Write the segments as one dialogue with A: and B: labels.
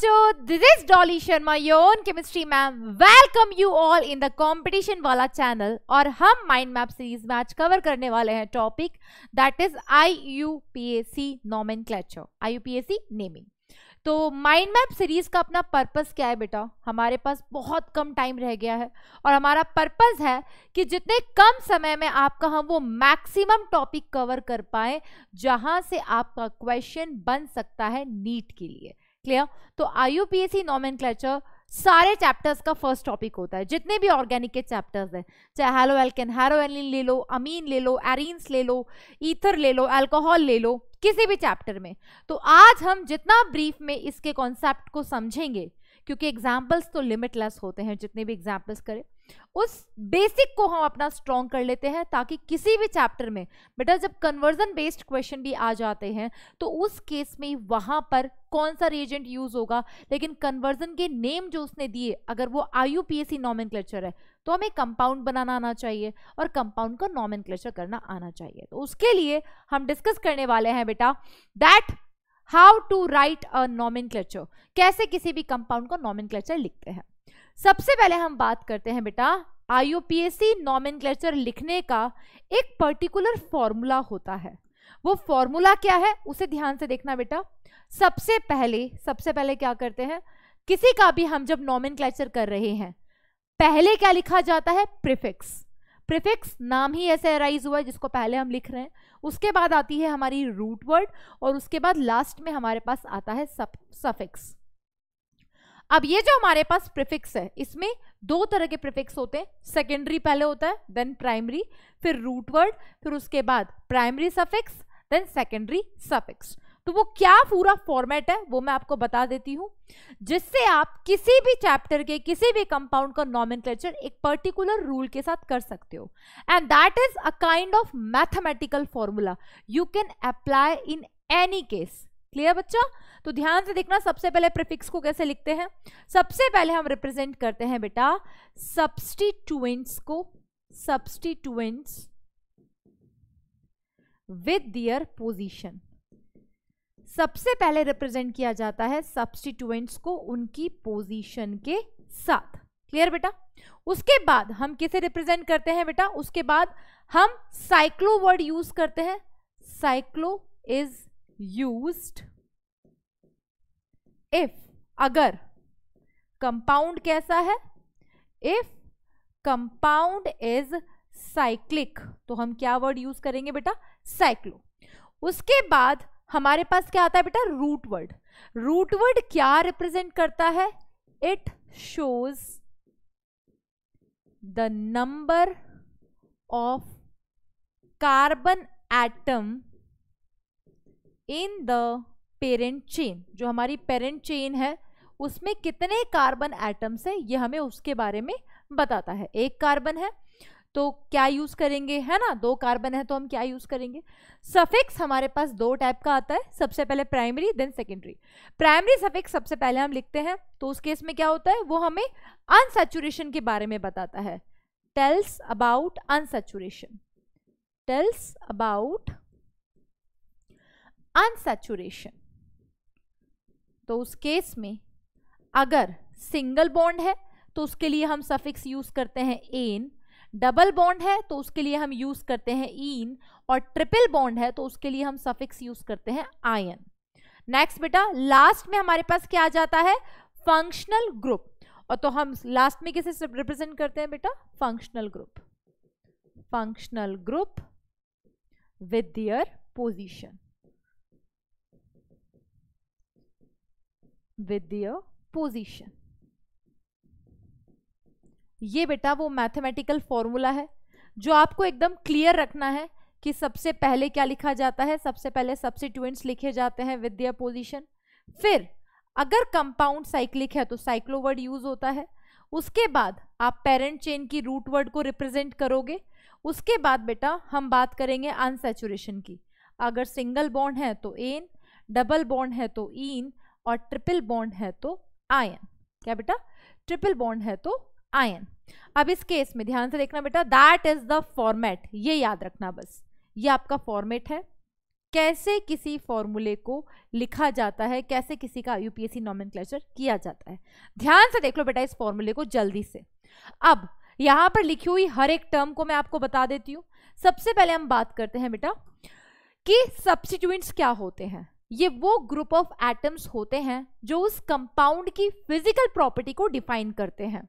A: बच्चों this is Dolly Sharma योन chemistry ma'am welcome you all in the competition वाला channel और हम माइंड मैप सीरीज में आज कवर करने वाले हैं topic that is I U P S C nomenclature I U P S C naming तो माइंड मैप सीरीज का अपना पर्पस क्या है बेटा हमारे पास बहुत कम टाइम रह गया है और हमारा पर्पस है कि जितने कम समय में आपका हम वो मैक्सिमम टॉपिक कवर कर पाए जहां से आपका क्वेश्चन बन सकता है नीट के लिए क्लियर तो आईयूपीएसी नॉमेनक्लेचर सारे चैप्टर्स का फर्स्ट टॉपिक होता है जितने भी ऑर्गेनिक के चैप्टर्स हैं चाहे हेलो एल्केन हैरो ले लो अमीन ले लो एरिन्स ले लो ईथर ले लो अल्कोहल ले लो किसी भी चैप्टर में तो आज हम जितना ब्रीफ में इसके कॉन्सेप्ट को समझेंगे क्योंकि एग्जाम्पल्स तो लिमिटलेस होते हैं जितने भी एग्जाम्पल्स करें उस बेसिक को हम अपना स्ट्रॉन्ग कर लेते हैं ताकि किसी भी चैप्टर में बेटा जब कन्वर्जन बेस्ड क्वेश्चन भी आ जाते हैं तो उस केस में वहाँ पर कौन सा रिएजेंट यूज़ होगा लेकिन कन्वर्जन के नेम जो उसने दिए अगर वो I U P S C नॉमन है तो हमें कंपाउंड बनाना आना चाहिए और कंपाउंड का नॉमन करना आना चाहिए तो उसके लिए हम डिस्कस करने वाले हैं बेटा that how to write a नॉमिन कैसे किसी भी कंपाउंड को नॉमिन लिखते हैं सबसे पहले हम बात करते हैं बेटा आईओपीएससी नॉमिन लिखने का एक पर्टिकुलर फॉर्मूला होता है वो फॉर्मूला क्या है उसे ध्यान से देखना बेटा सबसे पहले सबसे पहले क्या करते हैं किसी का भी हम जब नॉमिन कर रहे हैं पहले क्या लिखा जाता है प्रिफिक्स प्रिफिक्स नाम ही ऐसे अराइज हुआ है जिसको पहले हम लिख रहे हैं उसके बाद आती है हमारी रूट वर्ड और उसके बाद लास्ट में हमारे पास आता है सफिक्स अब ये जो हमारे पास प्रिफिक्स है इसमें दो तरह के प्रिफिक्स होते हैं सेकेंडरी पहले होता है देन प्राइमरी फिर रूट वर्ड फिर उसके बाद primary suffix then secondary suffix तो वो क्या पूरा फॉर्मेट है वो मैं आपको बता देती हूँ जिससे आप किसी भी चैप्टर के किसी भी कंपाउंड का नॉमिन एक पर्टिकुलर रूल के साथ कर सकते हो and that is a kind of mathematical formula you can apply in any case clear बच्चा तो ध्यान से देखना सबसे पहले प्रिफिक्स को कैसे लिखते हैं सबसे पहले हम रिप्रेजेंट करते हैं बेटा सब्सटीट्यूएंट्स को सब्सटीट्यूएंट्स विद दियर पोजीशन सबसे पहले रिप्रेजेंट किया जाता है सब्सटीट्यूएंट्स को उनकी पोजीशन के साथ क्लियर बेटा उसके बाद हम किसे रिप्रेजेंट करते हैं बेटा उसके बाद हम साइक्लो वर्ड यूज करते हैं साइक्लो इज यूज्ड इफ अगर कंपाउंड कैसा है इफ कंपाउंड इज साइक्लिक तो हम क्या वर्ड यूज करेंगे बेटा साइक्लो उसके बाद हमारे पास क्या आता है बेटा रूट वर्ड रूट वर्ड क्या रिप्रेजेंट करता है it shows the number of carbon atom in the parent chain जो हमारी पेरेंट चेन है उसमें कितने कार्बन एटम्स है यह हमें उसके बारे में बताता है एक कार्बन है तो क्या यूज़ करेंगे है ना दो कार्बन है तो हम क्या यूज़ करेंगे सफिक्स हमारे पास दो टाइप का आता है सबसे पहले primary then secondary primary suffix सबसे पहले हम लिखते हैं तो उस केस में क्या होता है वो हमें अनसेचुरेशन के बारे में बताता है tells about unsaturation tells about unsaturation तो उस केस में अगर सिंगल बॉन्ड है तो उसके लिए हम सफिक्स यूज़ करते हैं एन डबल बॉन्ड है तो उसके लिए हम यूज करते हैं ईन और ट्रिपल बॉन्ड है तो उसके लिए हम सफिक्स यूज करते हैं आयन नेक्स्ट बेटा लास्ट में हमारे पास क्या आ जाता है फंक्शनल ग्रुप और तो हम लास्ट में किसे रिप्रेजेंट करते हैं बेटा functional group functional group with their position with their position ये बेटा वो मैथमेटिकल फॉर्मूला है जो आपको एकदम क्लियर रखना है कि सबसे पहले क्या लिखा जाता है सबसे पहले सब्सिट्यूएंट्स लिखे जाते हैं विद दियर पोजिशन फिर अगर कंपाउंड साइक्लिक है तो साइक्लो वर्ड यूज होता है उसके बाद आप पेरेंट चेन की रूट वर्ड को रिप्रेजेंट करोगे उसके बाद बेटा हम बात करेंगे अनसेचुरेशन की अगर सिंगल बॉन्ड है तो एन डबल बॉन्ड है तो ईन और ट्रिपल बॉन्ड है तो आयन क्या बेटा ट्रिपल बॉन्ड है तो आयन अब इस केस में ध्यान से देखना बेटा दैट इज द फॉर्मेट ये याद रखना बस ये आपका फॉर्मेट है कैसे किसी फॉर्मूले को लिखा जाता है कैसे किसी का यूपीएससी नॉमिन किया जाता है ध्यान से देख लो बेटा इस फॉर्मूले को जल्दी से अब यहां पर लिखी हुई हर एक टर्म को मैं आपको बता देती हूं सबसे पहले हम बात करते हैं बेटा कि सब्सिट्यूंट क्या होते हैं ये वो ग्रुप ऑफ एटम्स होते हैं जो उस कंपाउंड की फिजिकल प्रॉपर्टी को डिफाइन करते हैं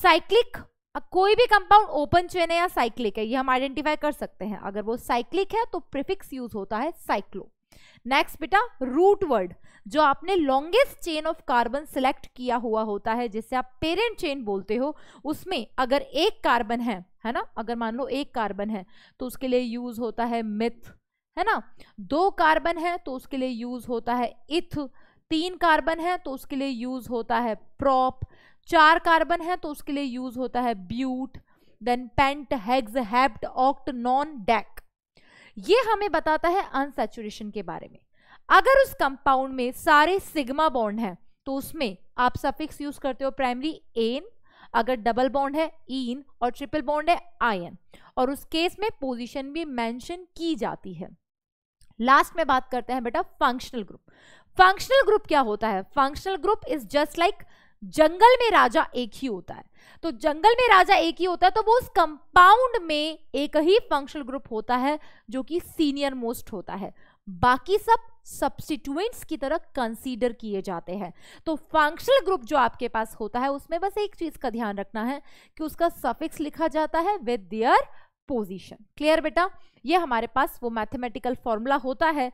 A: साइक्लिक कोई भी कंपाउंड ओपन चेन है या साइक्लिक है ये हम आइडेंटिफाई कर सकते हैं अगर वो साइक्लिक है तो प्रिफिक्स यूज होता है साइक्लो नेक्स्ट बेटा रूट वर्ड जो आपने longest chain of carbon select किया हुआ होता है जिसे आप पेरेंट चेन बोलते हो उसमें अगर एक कार्बन है है ना अगर मान लो एक कार्बन है तो उसके लिए यूज होता है मिथ है ना दो कार्बन है तो उसके लिए यूज होता है इथ तीन कार्बन है तो उसके लिए यूज होता है प्रॉप चार कार्बन है तो उसके लिए यूज होता है but then pent hex hept oct non dec ये हमें बताता है अनसेचुरेशन के बारे में अगर उस कंपाउंड में सारे सिग्मा बॉन्ड है तो उसमें आप सफिक्स यूज करते हो प्राइमरी एन अगर डबल बॉन्ड है ईन और ट्रिपल बॉन्ड है आयन और उस केस में पोजीशन भी मेंशन की जाती है लास्ट में बात करते हैं बेटा फंक्शनल ग्रुप फंक्शनल ग्रुप क्या होता है functional group is just like जंगल में राजा एक ही होता है तो जंगल में राजा एक ही होता है तो वो उस कंपाउंड में एक ही फंक्शनल ग्रुप होता है जो कि सीनियर मोस्ट होता है बाकी सब सब्सिट्यूएंट्स की तरह कंसीडर किए जाते हैं तो फंक्शनल ग्रुप जो आपके पास होता है उसमें बस एक चीज का ध्यान रखना है कि उसका सफिक्स लिखा जाता है विद देयर पोजीशन क्लियर बेटा ये हमारे पास वो मैथमेटिकल फॉर्मूला होता है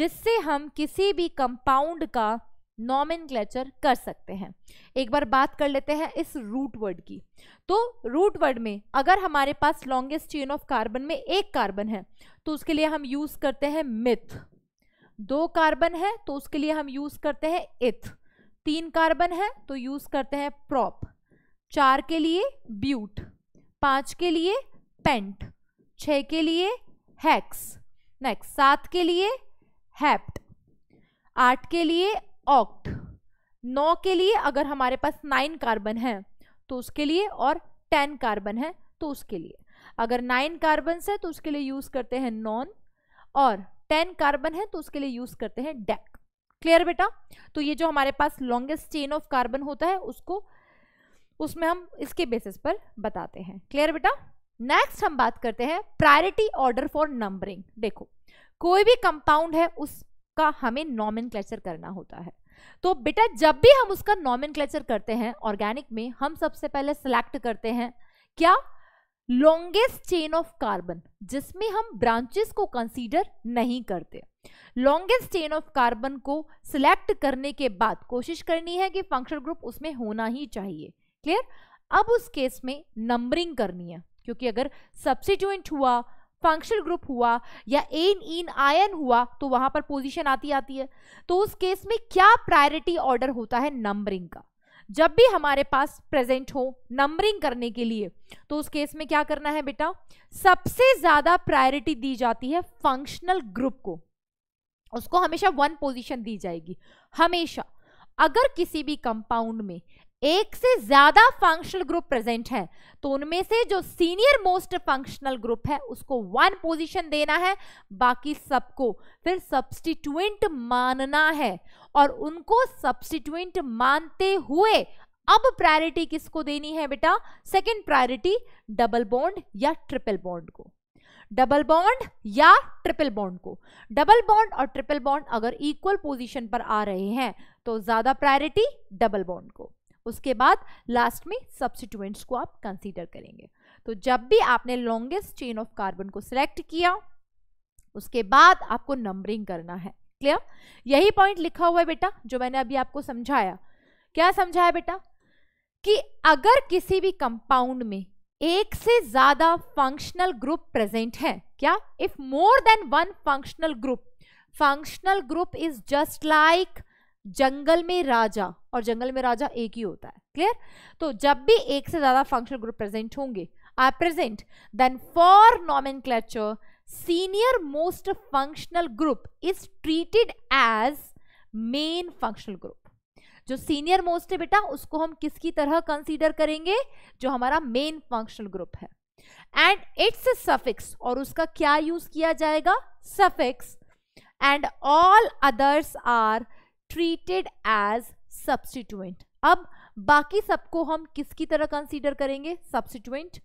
A: जिससे हम किसी भी कंपाउंड का नॉमिन कर सकते हैं एक बार बात कर लेते हैं इस रूट वर्ड की तो रूट वर्ड में अगर हमारे पास लॉन्गेस्ट चेन ऑफ कार्बन में एक कार्बन है तो उसके लिए हम यूज़ करते हैं मिथ दो कार्बन है तो उसके लिए हम यूज़ करते हैं इथ तीन कार्बन है तो यूज़ करते हैं प्रॉप चार के लिए ब्यूट पांच के लिए पेंट छ के लिए हैक्स नेक्स्ट सात के लिए हैप्ट आठ के लिए ऑक्ट नौ के लिए अगर हमारे पास नाइन कार्बन है तो उसके लिए और टेन कार्बन है तो उसके लिए अगर नाइन कार्बन है तो उसके लिए यूज करते हैं नॉन और टेन कार्बन है तो उसके लिए यूज करते हैं डेक क्लियर बेटा तो ये जो हमारे पास लॉन्गेस्ट चेन ऑफ कार्बन होता है उसको उसमें हम इसके बेसिस पर बताते हैं क्लियर बेटा नेक्स्ट हम बात करते हैं प्रायोरिटी ऑर्डर फॉर नंबरिंग देखो कोई भी कंपाउंड है उस का हमें नॉमिन करना होता है तो बेटा जब भी हम उसका नॉमिन करते हैं ऑर्गेनिक में हम सबसे पहले सिलेक्ट करते हैं क्या लॉन्गेस्ट चेन ऑफ कार्बन जिसमें हम ब्रांचेस को कंसीडर नहीं करते लॉन्गेस्ट चेन ऑफ कार्बन को सिलेक्ट करने के बाद कोशिश करनी है कि फंक्शन ग्रुप उसमें होना ही चाहिए क्लियर अब उस केस में नंबरिंग करनी है क्योंकि अगर सब्सिट्यूंट हुआ फंक्शनल ग्रुप हुआ या एन इन आयन हुआ तो वहां पर पोजीशन आती आती है तो उस केस में क्या प्रायोरिटी ऑर्डर होता है नंबरिंग का जब भी हमारे पास प्रेजेंट हो नंबरिंग करने के लिए तो उस केस में क्या करना है बेटा सबसे ज्यादा प्रायोरिटी दी जाती है फंक्शनल ग्रुप को उसको हमेशा वन पोजिशन दी जाएगी हमेशा अगर किसी भी कंपाउंड में एक से ज्यादा फंक्शनल ग्रुप प्रेजेंट है तो उनमें से जो सीनियर मोस्ट फंक्शनल ग्रुप है उसको वन पोजीशन देना है बाकी सबको फिर सब्सटीट्यूएंट मानना है और उनको सब्सटीट्यूएंट मानते हुए अब प्रायोरिटी किसको देनी है बेटा सेकंड प्रायोरिटी डबल बॉन्ड या ट्रिपल बॉन्ड को डबल बॉन्ड या ट्रिपल बॉन्ड को डबल बॉन्ड और ट्रिपल बॉन्ड अगर इक्वल पोजिशन पर आ रहे हैं तो ज्यादा प्रायोरिटी डबल बॉन्ड को उसके बाद लास्ट में सब्सिट्यूएंट्स को आप कंसीडर करेंगे तो जब भी आपने लॉन्गेस्ट चेन ऑफ कार्बन को सिलेक्ट किया उसके बाद आपको नंबरिंग करना है क्लियर यही पॉइंट लिखा हुआ है बेटा जो मैंने अभी आपको समझाया क्या समझाया बेटा कि अगर किसी भी कंपाउंड में एक से ज्यादा फंक्शनल ग्रुप प्रेजेंट है क्या if more than one functional group functional group is just like जंगल में राजा और जंगल में राजा एक ही होता है क्लियर तो जब भी एक से ज्यादा फंक्शनल ग्रुप प्रेजेंट होंगे आई प्रेजेंट देन फॉर नॉमिन senior most functional group is treated as main functional group जो सीनियर मोस्ट है बेटा उसको हम किसकी तरह कंसीडर करेंगे जो हमारा मेन फंक्शनल ग्रुप है एंड इट्स सफिक्स और उसका क्या यूज किया जाएगा suffix and all others are treated as substituent अब बाकी सबको हम किसकी तरह कंसीडर करेंगे सब्सिट्यूएंट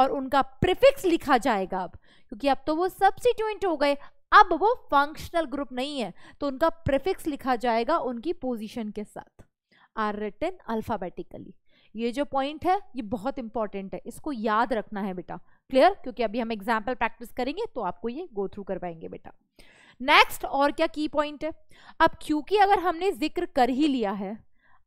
A: और उनका प्रिफिक्स लिखा जाएगा अब क्योंकि अब तो वो सब्सिट्यूएंट हो गए अब वो फंक्शनल ग्रुप नहीं है तो उनका प्रिफिक्स लिखा जाएगा उनकी पोजिशन के साथ आर रिटर्न अल्फाबेटिकली ये जो पॉइंट है ये बहुत इंपॉर्टेंट है इसको याद रखना है बेटा क्लियर क्योंकि अभी हम एग्जाम्पल प्रैक्टिस करेंगे तो आपको ये गो थ्रू करवाएंगे बेटा नेक्स्ट और क्या की पॉइंट है अब क्योंकि अगर हमने जिक्र कर ही लिया है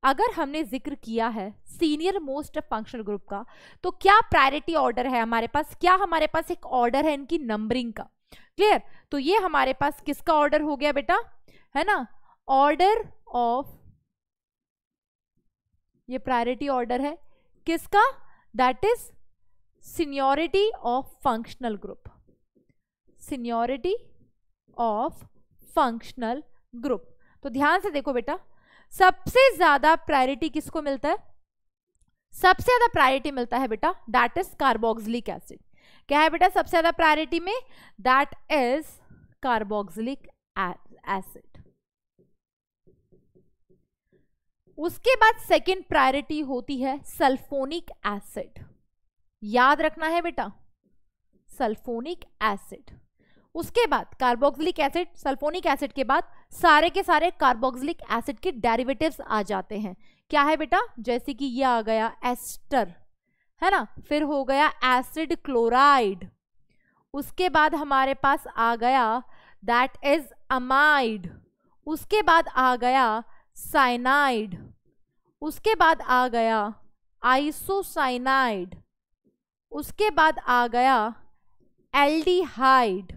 A: अगर हमने जिक्र किया है सीनियर मोस्ट फंक्शनल ग्रुप का तो क्या प्रायोरिटी ऑर्डर है हमारे पास क्या हमारे पास एक ऑर्डर है इनकी नंबरिंग का क्लियर तो ये हमारे पास किसका ऑर्डर हो गया बेटा है ना ऑर्डर ऑफ ये प्रायोरिटी ऑर्डर है किसका that is seniority of functional group seniority of functional group तो ध्यान से देखो बेटा सबसे ज्यादा प्रायोरिटी किसको मिलता है सबसे ज्यादा प्रायोरिटी मिलता है बेटा दैट इज कार्बोक्सिलिक एसिड क्या है बेटा सबसे ज्यादा प्रायोरिटी में दैट इज कार्बोक्सिलिक एसिड उसके बाद सेकेंड प्रायोरिटी होती है सल्फोनिक एसिड याद रखना है बेटा सल्फोनिक एसिड उसके बाद कार्बोक्सिलिक एसिड सल्फोनिक एसिड के बाद सारे के सारे कार्बोक्सिलिक एसिड के डेरिवेटिव्स आ जाते हैं क्या है बेटा जैसे कि ये आ गया एस्टर है ना फिर हो गया एसिड क्लोराइड उसके बाद हमारे पास आ गया दैट इज अमाइड उसके बाद आ गया साइनाइड उसके बाद आ गया आइसोसाइनाइड उसके बाद आ गया एल्डिहाइड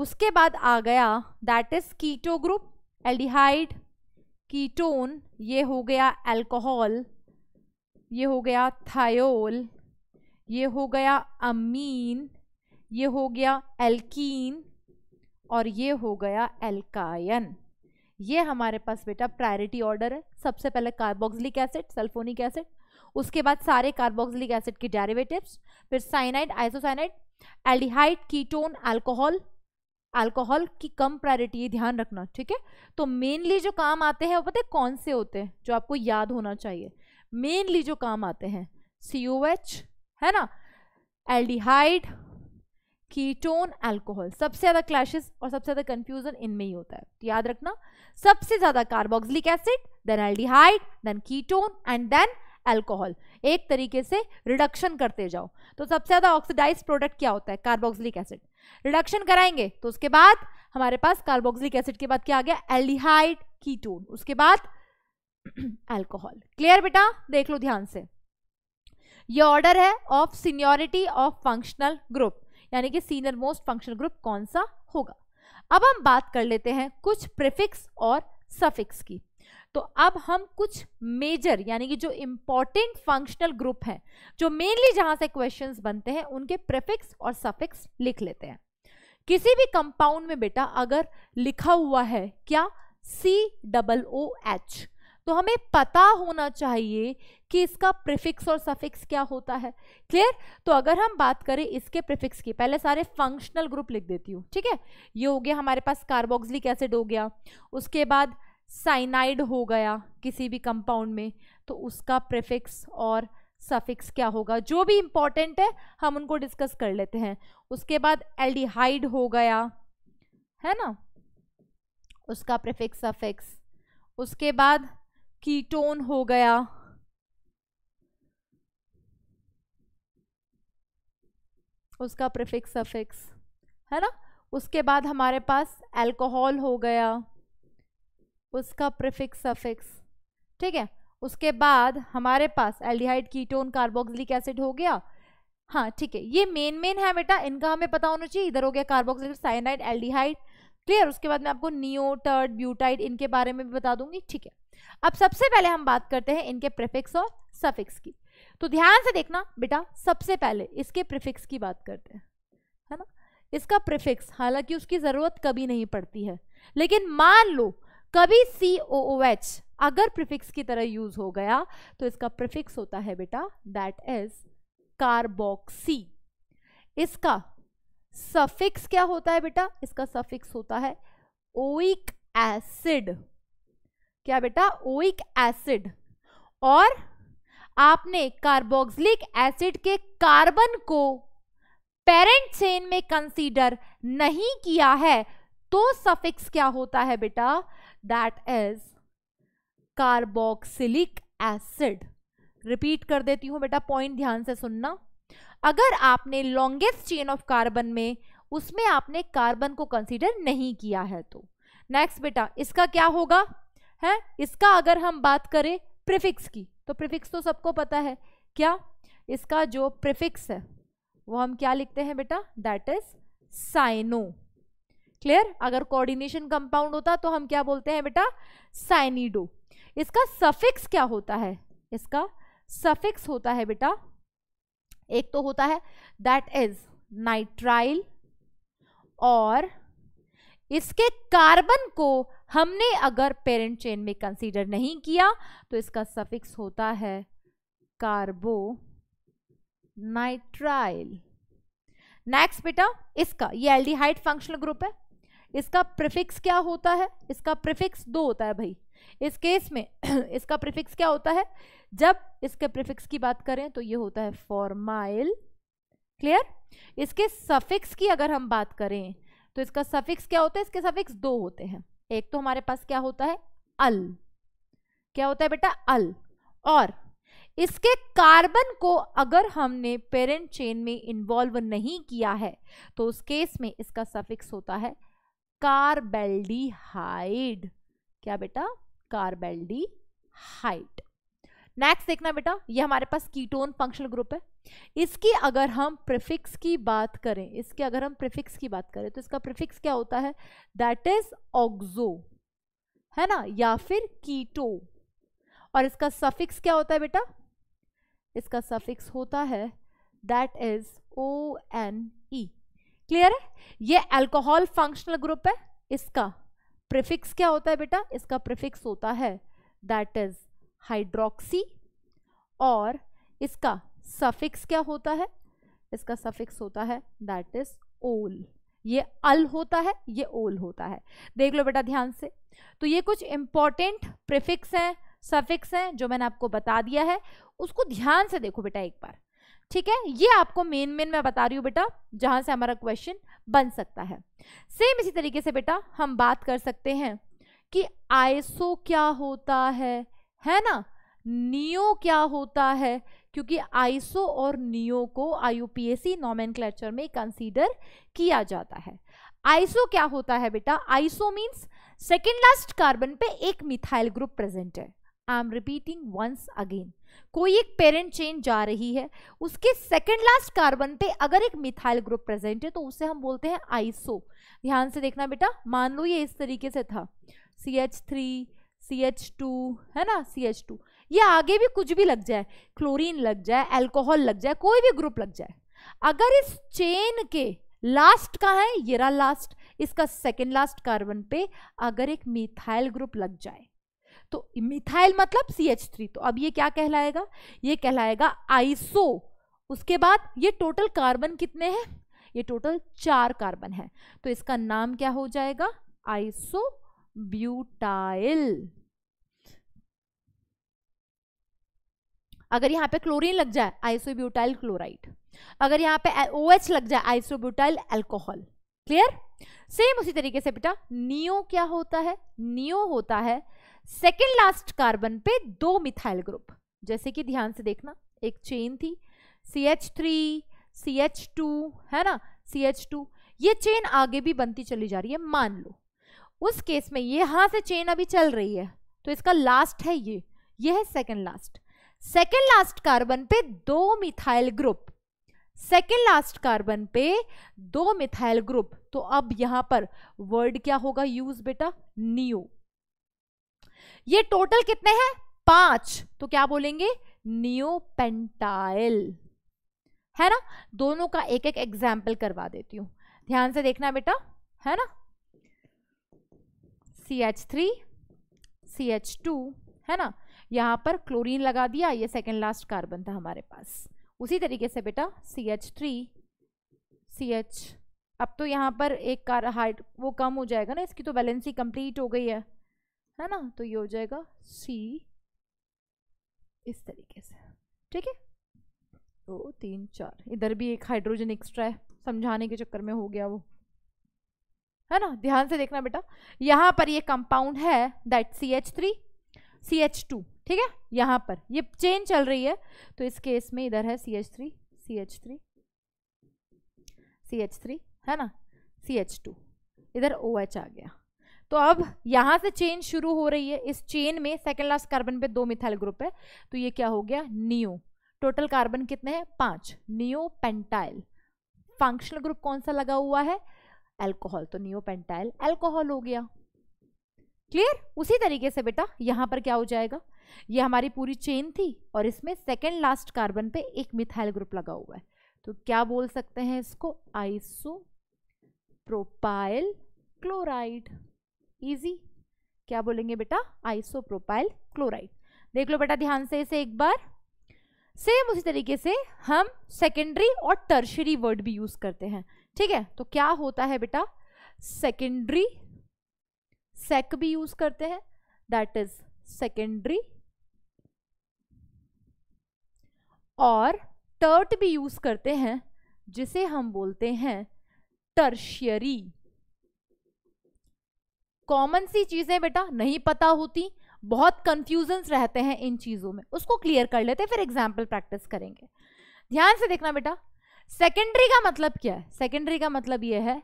A: उसके बाद आ गया that is keto group aldehyde ketone ये हो गया अल्कोहल ये हो गया थायोल ये हो गया अमीन ये हो गया एल्कीन और ये हो गया एल्कायन ये हमारे पास बेटा प्रायोरिटी ऑर्डर है सबसे पहले कार्बोक्सिलिक एसिड सल्फोनिक एसिड उसके बाद सारे कार्बोक्सिलिक एसिड के डेरिवेटिव्स फिर cyanide isocyanide aldehyde ketone alcohol alcohol की कम प्रायोरिटी ध्यान रखना ठीक है तो मेनली जो काम आते हैं वो पता है कौन से होते हैं जो आपको याद होना चाहिए मेनली जो काम आते हैं सी है ना एल्डिहाइड कीटोन अल्कोहल सबसे ज़्यादा क्लैशेस और सबसे ज़्यादा कंफ्यूजन इनमें ही होता है तो याद रखना सबसे ज़्यादा carboxylic acid then aldehyde then ketone and then alcohol एक तरीके से रिडक्शन करते जाओ तो सबसे ज़्यादा ऑक्सीडाइज प्रोडक्ट क्या होता है कार्बोक्सिलिक एसिड रिडक्शन कराएंगे तो उसके बाद हमारे पास कार्बोक्सिलिक एसिड के बाद क्या आ गया एल्डिहाइड कीटोन उसके बाद अल्कोहल क्लियर बेटा देख लो ध्यान से ये ऑर्डर है of seniority of functional group यानी कि सीनियर मोस्ट फंक्शनल ग्रुप कौन सा होगा अब हम बात कर लेते हैं कुछ प्रिफिक्स और सफिक्स की तो अब हम कुछ मेजर यानी कि जो इंपॉर्टेंट फंक्शनल ग्रुप है जो मेनली जहां से क्वेश्चंस बनते हैं उनके प्रेफिक्स और सफिक्स लिख लेते हैं किसी भी कंपाउंड में बेटा अगर लिखा हुआ है क्या सी डबल ओ एच तो हमें पता होना चाहिए कि इसका प्रिफिक्स और सफिक्स क्या होता है क्लियर तो अगर हम बात करें इसके प्रिफिक्स की पहले सारे फंक्शनल ग्रुप लिख देती हूँ ठीक है ये हो गया हमारे पास कार्बोक्सिलिक एसिड हो गया उसके बाद साइनाइड हो गया किसी भी कंपाउंड में तो उसका प्रेफिक्स और सफिक्स क्या होगा जो भी इम्पॉर्टेंट है हम उनको डिस्कस कर लेते हैं उसके बाद एल्डिहाइड हो गया है ना उसका प्रेफिक्स सफिक्स उसके बाद कीटोन हो गया उसका प्रिफिक्स सफिक्स है ना उसके बाद हमारे पास अल्कोहल हो गया उसका प्रिफिक्स सफिक्स ठीक है उसके बाद हमारे पास एल्डिहाइड कीटोन कार्बोक्सिलिक एसिड हो गया हाँ ठीक है ये मेन मेन है बेटा इनका हमें पता होना चाहिए इधर हो गया कार्बोक्सिलिक साइनाइड एल्डिहाइड क्लियर उसके बाद मैं आपको नियोटर्ड ब्यूटाइड इनके बारे में भी बता दूंगी ठीक है अब सबसे पहले हम बात करते हैं इनके प्रिफिक्स और सफिक्स की तो ध्यान से देखना बेटा सबसे पहले इसके प्रिफिक्स की बात करते हैं है ना इसका प्रिफिक्स हालांकि उसकी ज़रूरत कभी नहीं पड़ती है लेकिन मान लो कभी सी ओ ओ एच अगर प्रिफिक्स की तरह यूज हो गया तो इसका प्रिफिक्स होता है बेटा दैट इज कार्बोक्सी इसका सफिक्स क्या होता है बेटा इसका सफिक्स होता है ओइक एसिड क्या बेटा ओइक एसिड और आपने कार्बोक्सिलिक एसिड के कार्बन को पेरेंट चेन में कंसीडर नहीं किया है तो सफिक्स क्या होता है बेटा that is carboxylic acid repeat कर देती हूँ बेटा पॉइंट ध्यान से सुनना अगर आपने लॉन्गेस्ट चेन ऑफ कार्बन में उसमें आपने कार्बन को कंसीडर नहीं किया है तो नेक्स्ट बेटा इसका क्या होगा है इसका अगर हम बात करें प्रिफिक्स की तो प्रिफिक्स तो सबको पता है क्या इसका जो प्रिफिक्स है वो हम क्या लिखते हैं बेटा दैट इज साइनो क्लियर अगर कोऑर्डिनेशन कंपाउंड होता तो हम क्या बोलते हैं बेटा साइनिडो e इसका सफिक्स क्या होता है इसका सफिक्स होता है बेटा एक तो होता है दैट इज नाइट्राइल और इसके कार्बन को हमने अगर पेरेंट चेन में कंसीडर नहीं किया तो इसका सफिक्स होता है कार्बो नाइट्राइल नेक्स्ट बेटा इसका ये एल्डिहाइड फंक्शनल ग्रुप है इसका प्रिफिक्स क्या होता है इसका प्रिफिक्स दो होता है भाई इस केस में इसका प्रिफिक्स क्या होता है जब इसके प्रिफिक्स की बात करें तो ये होता है फॉर्माइल क्लियर इसके सफिक्स की अगर हम बात करें तो इसका सफिक्स क्या होता है इसके सफिक्स दो होते हैं एक तो हमारे पास क्या होता है अल क्या होता है बेटा अल और इसके कार्बन को अगर हमने पेरेंट चेन में इन्वॉल्व नहीं किया है तो उस केस में इसका सफिक्स होता है हाइड क्या बेटा हाइट नेक्स्ट देखना बेटा ये हमारे पास कीटोन फंक्शनल ग्रुप है इसकी अगर हम प्रिफिक्स की बात करें इसके अगर हम प्रिफिक्स की बात करें तो इसका प्रिफिक्स क्या होता है दैट इज ऑक्जो है ना या फिर कीटो और इसका सफिक्स क्या होता है बेटा इसका सफिक्स होता है that is O N E clear है ये अल्कोहल फंक्शनल ग्रुप है इसका प्रिफिक्स क्या होता है बेटा इसका प्रिफिक्स होता है दैट इज हाइड्रोक्सी और इसका सफिक्स क्या होता है इसका सफिक्स होता है दैट इज ओल ये अल होता है ये ओल होता है देख लो बेटा ध्यान से तो ये कुछ इंपॉर्टेंट प्रिफिक्स हैं सफिक्स हैं जो मैंने आपको बता दिया है उसको ध्यान से देखो बेटा एक बार ठीक है ये आपको मेन मेन मैं बता रही हूँ बेटा जहाँ से हमारा क्वेश्चन बन सकता है सेम इसी तरीके से बेटा हम बात कर सकते हैं कि आइसो क्या होता है है ना नियो क्या होता है क्योंकि आईसो और नियो को आईयूपीएसी नॉमेनक्लेचर में कंसीडर किया जाता है आईसो क्या होता है बेटा iso means second last carbon पे एक मिथाइल ग्रुप प्रेजेंट है I am repeating once again कोई एक पेरेंट चेन जा रही है उसके सेकेंड लास्ट कार्बन पे अगर एक मिथाइल ग्रुप प्रेजेंट है तो उसे हम बोलते हैं आइसो ध्यान से देखना बेटा मान लो ये इस तरीके से था C H three C H two है ना सी एच टू ये आगे भी कुछ भी लग जाए क्लोरीन लग जाए अल्कोहल लग जाए कोई भी ग्रुप लग जाए अगर इस चेन के लास्ट का है येरा लास्ट इसका सेकेंड लास्ट कार्बन पे अगर एक मिथाइल ग्रुप लग जाए तो मिथाइल मतलब सी एच थ्री तो अब ये क्या कहलाएगा ये कहलाएगा आइसो उसके बाद ये टोटल कार्बन कितने हैं ये टोटल चार कार्बन है तो इसका नाम क्या हो जाएगा आइसो ब्यूटाइल अगर यहां पे क्लोरीन लग जाए आइसो ब्यूटाइल क्लोराइड अगर यहां पे ओ OH लग जाए ब्यूटाइल एल्कोहल क्लियर सेम उसी तरीके से बेटा नियो क्या होता है नियो होता है सेकेंड लास्ट कार्बन पे दो मिथाइल ग्रुप जैसे कि ध्यान से देखना एक चेन थी C H three C H two है ना सी एच टू ये चेन आगे भी बनती चली जा रही है मान लो उस केस में ये हाँ से चेन अभी चल रही है तो इसका लास्ट है ये ये है second last second last carbon पे दो methyl group second last carbon पे दो मिथाइल ग्रुप तो अब यहां पर वर्ड क्या होगा यूज बेटा नियो ये टोटल कितने हैं पांच तो क्या बोलेंगे नियोपेंटाइल है ना दोनों का एक एक एग्जाम्पल करवा देती हूं ध्यान से देखना बेटा है ना C H three C H two है ना यहां पर क्लोरीन लगा दिया ये सेकेंड लास्ट कार्बन था हमारे पास उसी तरीके से बेटा C H three C H अब तो यहां पर एक कार हाइड वो कम हो जाएगा ना इसकी तो बैलेंसी कंप्लीट हो गई है है ना तो ये हो जाएगा सी इस तरीके से ठीक है दो तीन चार इधर भी एक हाइड्रोजन एक्स्ट्रा है समझाने के चक्कर में हो गया वो है ना ध्यान से देखना बेटा यहाँ पर ये कंपाउंड है that C H three C H two ठीक है यहाँ पर ये चेन चल रही है तो इस केस में इधर है C H three C H three C H three है ना सी एच टू इधर ओ OH एच आ गया तो अब यहां से चेन शुरू हो रही है इस चेन में सेकेंड लास्ट कार्बन पे दो मिथाइल ग्रुप है तो ये क्या हो गया नियो टोटल कार्बन कितने हैं पांच नियो पेंटाइल फंक्शनल ग्रुप कौन सा लगा हुआ है एल्कोहल तो नियो पेंटाइल एल्कोहल हो गया क्लियर उसी तरीके से बेटा यहां पर क्या हो जाएगा ये हमारी पूरी चेन थी और इसमें सेकेंड लास्ट कार्बन पे एक मिथाइल ग्रुप लगा हुआ है तो क्या बोल सकते हैं इसको आइसो प्रोपाइल क्लोराइड इजी क्या बोलेंगे बेटा आइसोप्रोपाइल क्लोराइड देख लो बेटा ध्यान से इसे एक बार सेम उसी तरीके से हम सेकेंडरी और टर्शरी वर्ड भी यूज करते हैं ठीक है तो क्या होता है बेटा सेकेंडरी सेक भी यूज करते हैं दैट इज सेकेंडरी और टर्ट भी यूज करते हैं जिसे हम बोलते हैं टर्शियरी कॉमन सी चीज़ें बेटा नहीं पता होती बहुत कंफ्यूजन्स रहते हैं इन चीज़ों में उसको क्लियर कर लेते हैं फिर एग्जाम्पल प्रैक्टिस करेंगे ध्यान से देखना बेटा सेकेंडरी का मतलब क्या है सेकेंडरी का मतलब ये है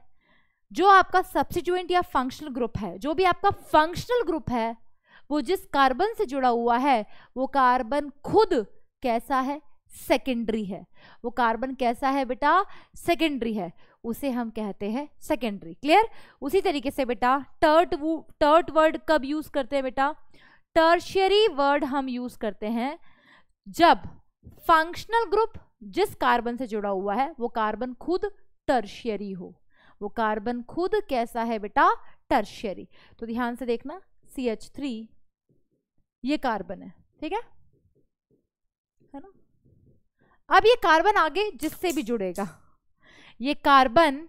A: जो आपका सब्सिट्यूएंट या फंक्शनल ग्रुप है जो भी आपका फंक्शनल ग्रुप है वो जिस कार्बन से जुड़ा हुआ है वो कार्बन खुद कैसा है सेकेंडरी है वो कार्बन कैसा है बेटा सेकेंडरी है उसे हम कहते हैं सेकेंडरी क्लियर उसी तरीके से बेटा टर्ट वो टर्ट वर्ड कब यूज़ करते हैं बेटा टर्शियरी वर्ड हम यूज़ करते हैं जब फंक्शनल ग्रुप जिस कार्बन से जुड़ा हुआ है वो कार्बन खुद टर्शियरी हो वो कार्बन खुद कैसा है बेटा टर्शियरी तो ध्यान से देखना सी एच थ्री ये कार्बन है ठीक है अब ये कार्बन आगे जिससे भी जुड़ेगा ये कार्बन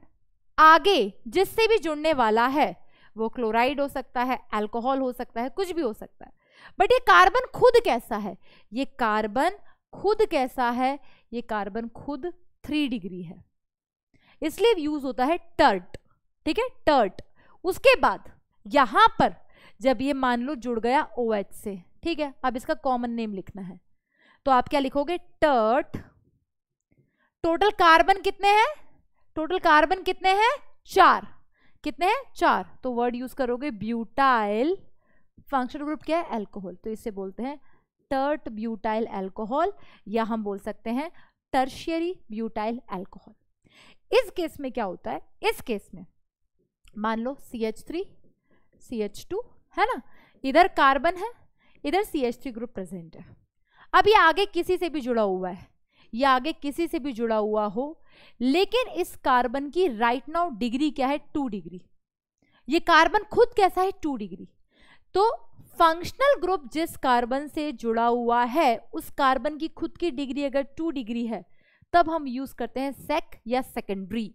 A: आगे जिससे भी जुड़ने वाला है वो क्लोराइड हो सकता है अल्कोहल हो सकता है कुछ भी हो सकता है बट ये कार्बन खुद कैसा है ये कार्बन खुद कैसा है ये कार्बन खुद थ्री डिग्री है इसलिए यूज होता है टर्ट ठीक है टर्ट उसके बाद यहां पर जब ये मान लो जुड़ गया ओ OH से ठीक है अब इसका कॉमन नेम लिखना है तो आप क्या लिखोगे टर्ट टोटल कार्बन कितने हैं टोटल कार्बन कितने हैं चार कितने हैं चार तो वर्ड यूज करोगे ब्यूटाइल फंक्शनल ग्रुप क्या है एल्कोहल तो इसे बोलते हैं टर्ट ब्यूटाइल एल्कोहल या हम बोल सकते हैं टर्शियरी ब्यूटाइल एल्कोहल इस केस में क्या होता है इस केस में मान लो C H three C H two है ना इधर कार्बन है इधर C H three group present है अब ये आगे किसी से भी जुड़ा हुआ है या आगे किसी से भी जुड़ा हुआ हो लेकिन इस कार्बन की राइट नाउ डिग्री क्या है टू डिग्री ये कार्बन खुद कैसा है टू डिग्री तो फंक्शनल ग्रुप जिस कार्बन से जुड़ा हुआ है उस कार्बन की खुद की डिग्री अगर टू डिग्री है तब हम यूज करते हैं सेक या सेकेंडरी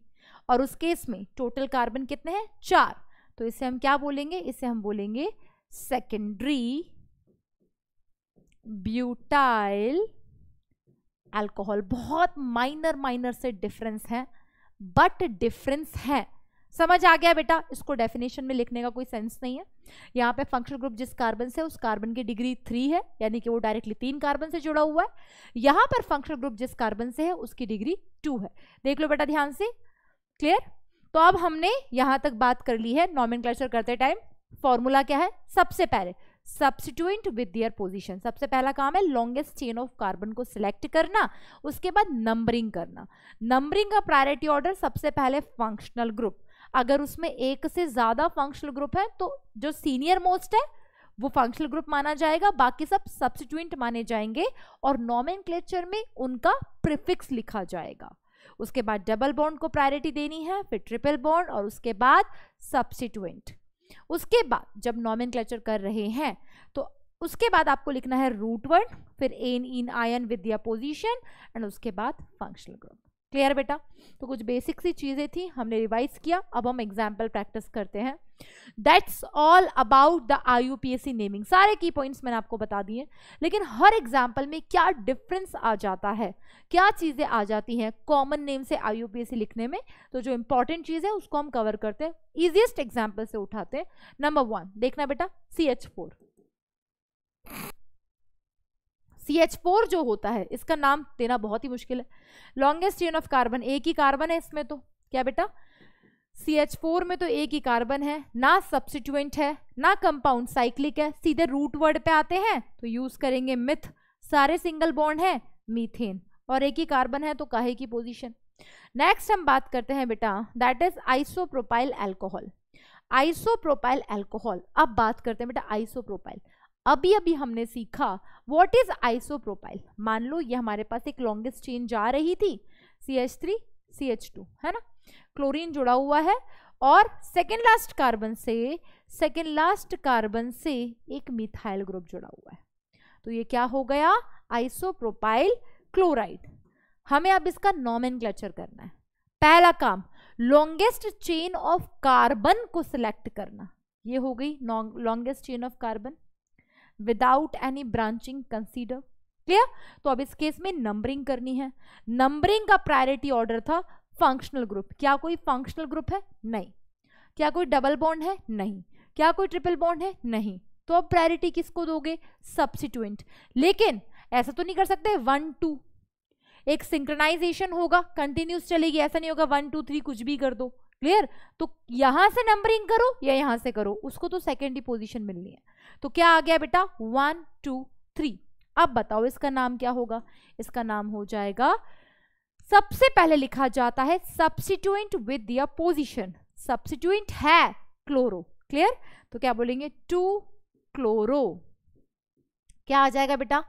A: और उस केस में टोटल कार्बन कितने हैं चार तो इसे हम क्या बोलेंगे इसे हम बोलेंगे सेकेंडरी ब्यूटाइल अल्कोहल बहुत माइनर माइनर से डिफरेंस है बट डिफरेंस है समझ आ गया बेटा इसको डेफिनेशन में लिखने का कोई सेंस नहीं है यहाँ पे फंक्शनल ग्रुप जिस कार्बन से उस कार्बन की डिग्री थ्री है यानी कि वो डायरेक्टली तीन कार्बन से जुड़ा हुआ है यहाँ पर फंक्शनल ग्रुप जिस कार्बन से है उसकी डिग्री टू है देख लो बेटा ध्यान से क्लियर तो अब हमने यहाँ तक बात कर ली है नॉमिन करते टाइम फॉर्मूला क्या है सबसे पहले सब्सिट्यूंट विद दियर पोजिशन सबसे पहला काम है लॉन्गेस्ट चेन ऑफ कार्बन को सिलेक्ट करना उसके बाद नंबरिंग करना नंबरिंग का प्रायोरिटी ऑर्डर सबसे पहले फंक्शनल ग्रुप अगर उसमें एक से ज़्यादा फंक्शनल ग्रुप है तो जो सीनियर मोस्ट है वो फंक्शनल ग्रुप माना जाएगा बाकी सब सब्सिट्यूंट माने जाएंगे और नॉमेन में उनका प्रिफिक्स लिखा जाएगा उसके बाद डबल बॉन्ड को प्रायोरिटी देनी है फिर ट्रिपल बॉन्ड और उसके बाद सब्सिट्यूंट उसके बाद जब नॉमिन कर रहे हैं तो उसके बाद आपको लिखना है रूट वर्ड फिर ane ene yne with position and उसके बाद फंक्शनल ग्रुप क्लियर बेटा तो कुछ बेसिक सी चीज़ें थी हमने रिवाइज किया अब हम एग्जाम्पल प्रैक्टिस करते हैं that's all about the I U P S C naming सारे की पॉइंट्स मैंने आपको बता दिए लेकिन हर एग्जाम्पल में क्या डिफरेंस आ जाता है क्या चीज़ें आ जाती हैं कॉमन नेम से I U P S C लिखने में तो जो इंपॉर्टेंट चीज़ है उसको हम कवर करते हैं ईजिएस्ट एग्जाम्पल से उठाते हैं नंबर वन देखना बेटा C H four C H four जो होता है इसका नाम देना बहुत ही मुश्किल है लॉन्गेस्ट चेन ऑफ कार्बन एक ही कार्बन है इसमें तो क्या बेटा सी एच फोर में तो एक ही कार्बन है ना सब्सिट्यूएंट है ना कंपाउंड साइक्लिक है सीधे रूट वर्ड पे आते हैं तो यूज करेंगे मिथ सारे सिंगल बॉन्ड है मीथेन और एक ही कार्बन है तो काहे की पोजिशन नेक्स्ट हम बात करते हैं बेटा that is isopropyl iso isopropyl alcohol अब बात करते हैं बेटा आइसोप्रोपाइल अभी अभी हमने सीखा वॉट इज आइसोप्रोपाइल मान लो ये हमारे पास एक लॉन्गेस्ट चेन जा रही थी C H three C H two है ना क्लोरीन जुड़ा हुआ है और सेकेंड लास्ट कार्बन से सेकेंड लास्ट कार्बन से एक मिथाइल ग्रुप जुड़ा हुआ है तो ये क्या हो गया आइसोप्रोपाइल क्लोराइड हमें अब इसका नॉमेन करना है पहला काम लॉन्गेस्ट चेन ऑफ कार्बन को सिलेक्ट करना ये हो गई longest chain of carbon without any branching consider clear तो अब इस केस में नंबरिंग करनी है नंबरिंग का प्रायोरिटी ऑर्डर था फंक्शनल ग्रुप क्या कोई फंक्शनल ग्रुप है नहीं क्या कोई डबल बॉन्ड है नहीं क्या कोई ट्रिपल बॉन्ड है नहीं तो अब प्रायोरिटी किसको दोगे सब्सिट्यूंट लेकिन ऐसा तो नहीं कर सकते वन टू एक सिंक्रनाइजेशन होगा कंटिन्यूस चलेगी ऐसा नहीं होगा वन टू थ्री कुछ भी कर दो क्लियर तो यहां से नंबरिंग करो या यहां से करो उसको तो सेकेंड ही पोजिशन मिलनी है तो क्या आ गया बेटा वन टू थ्री अब बताओ इसका नाम क्या होगा इसका नाम हो जाएगा सबसे पहले लिखा जाता है सब्सिट्यूंट विद पोजिशन सब्सिट्यूंट है क्लोरो क्लियर तो क्या बोलेंगे टू क्लोरो क्या आ जाएगा बेटा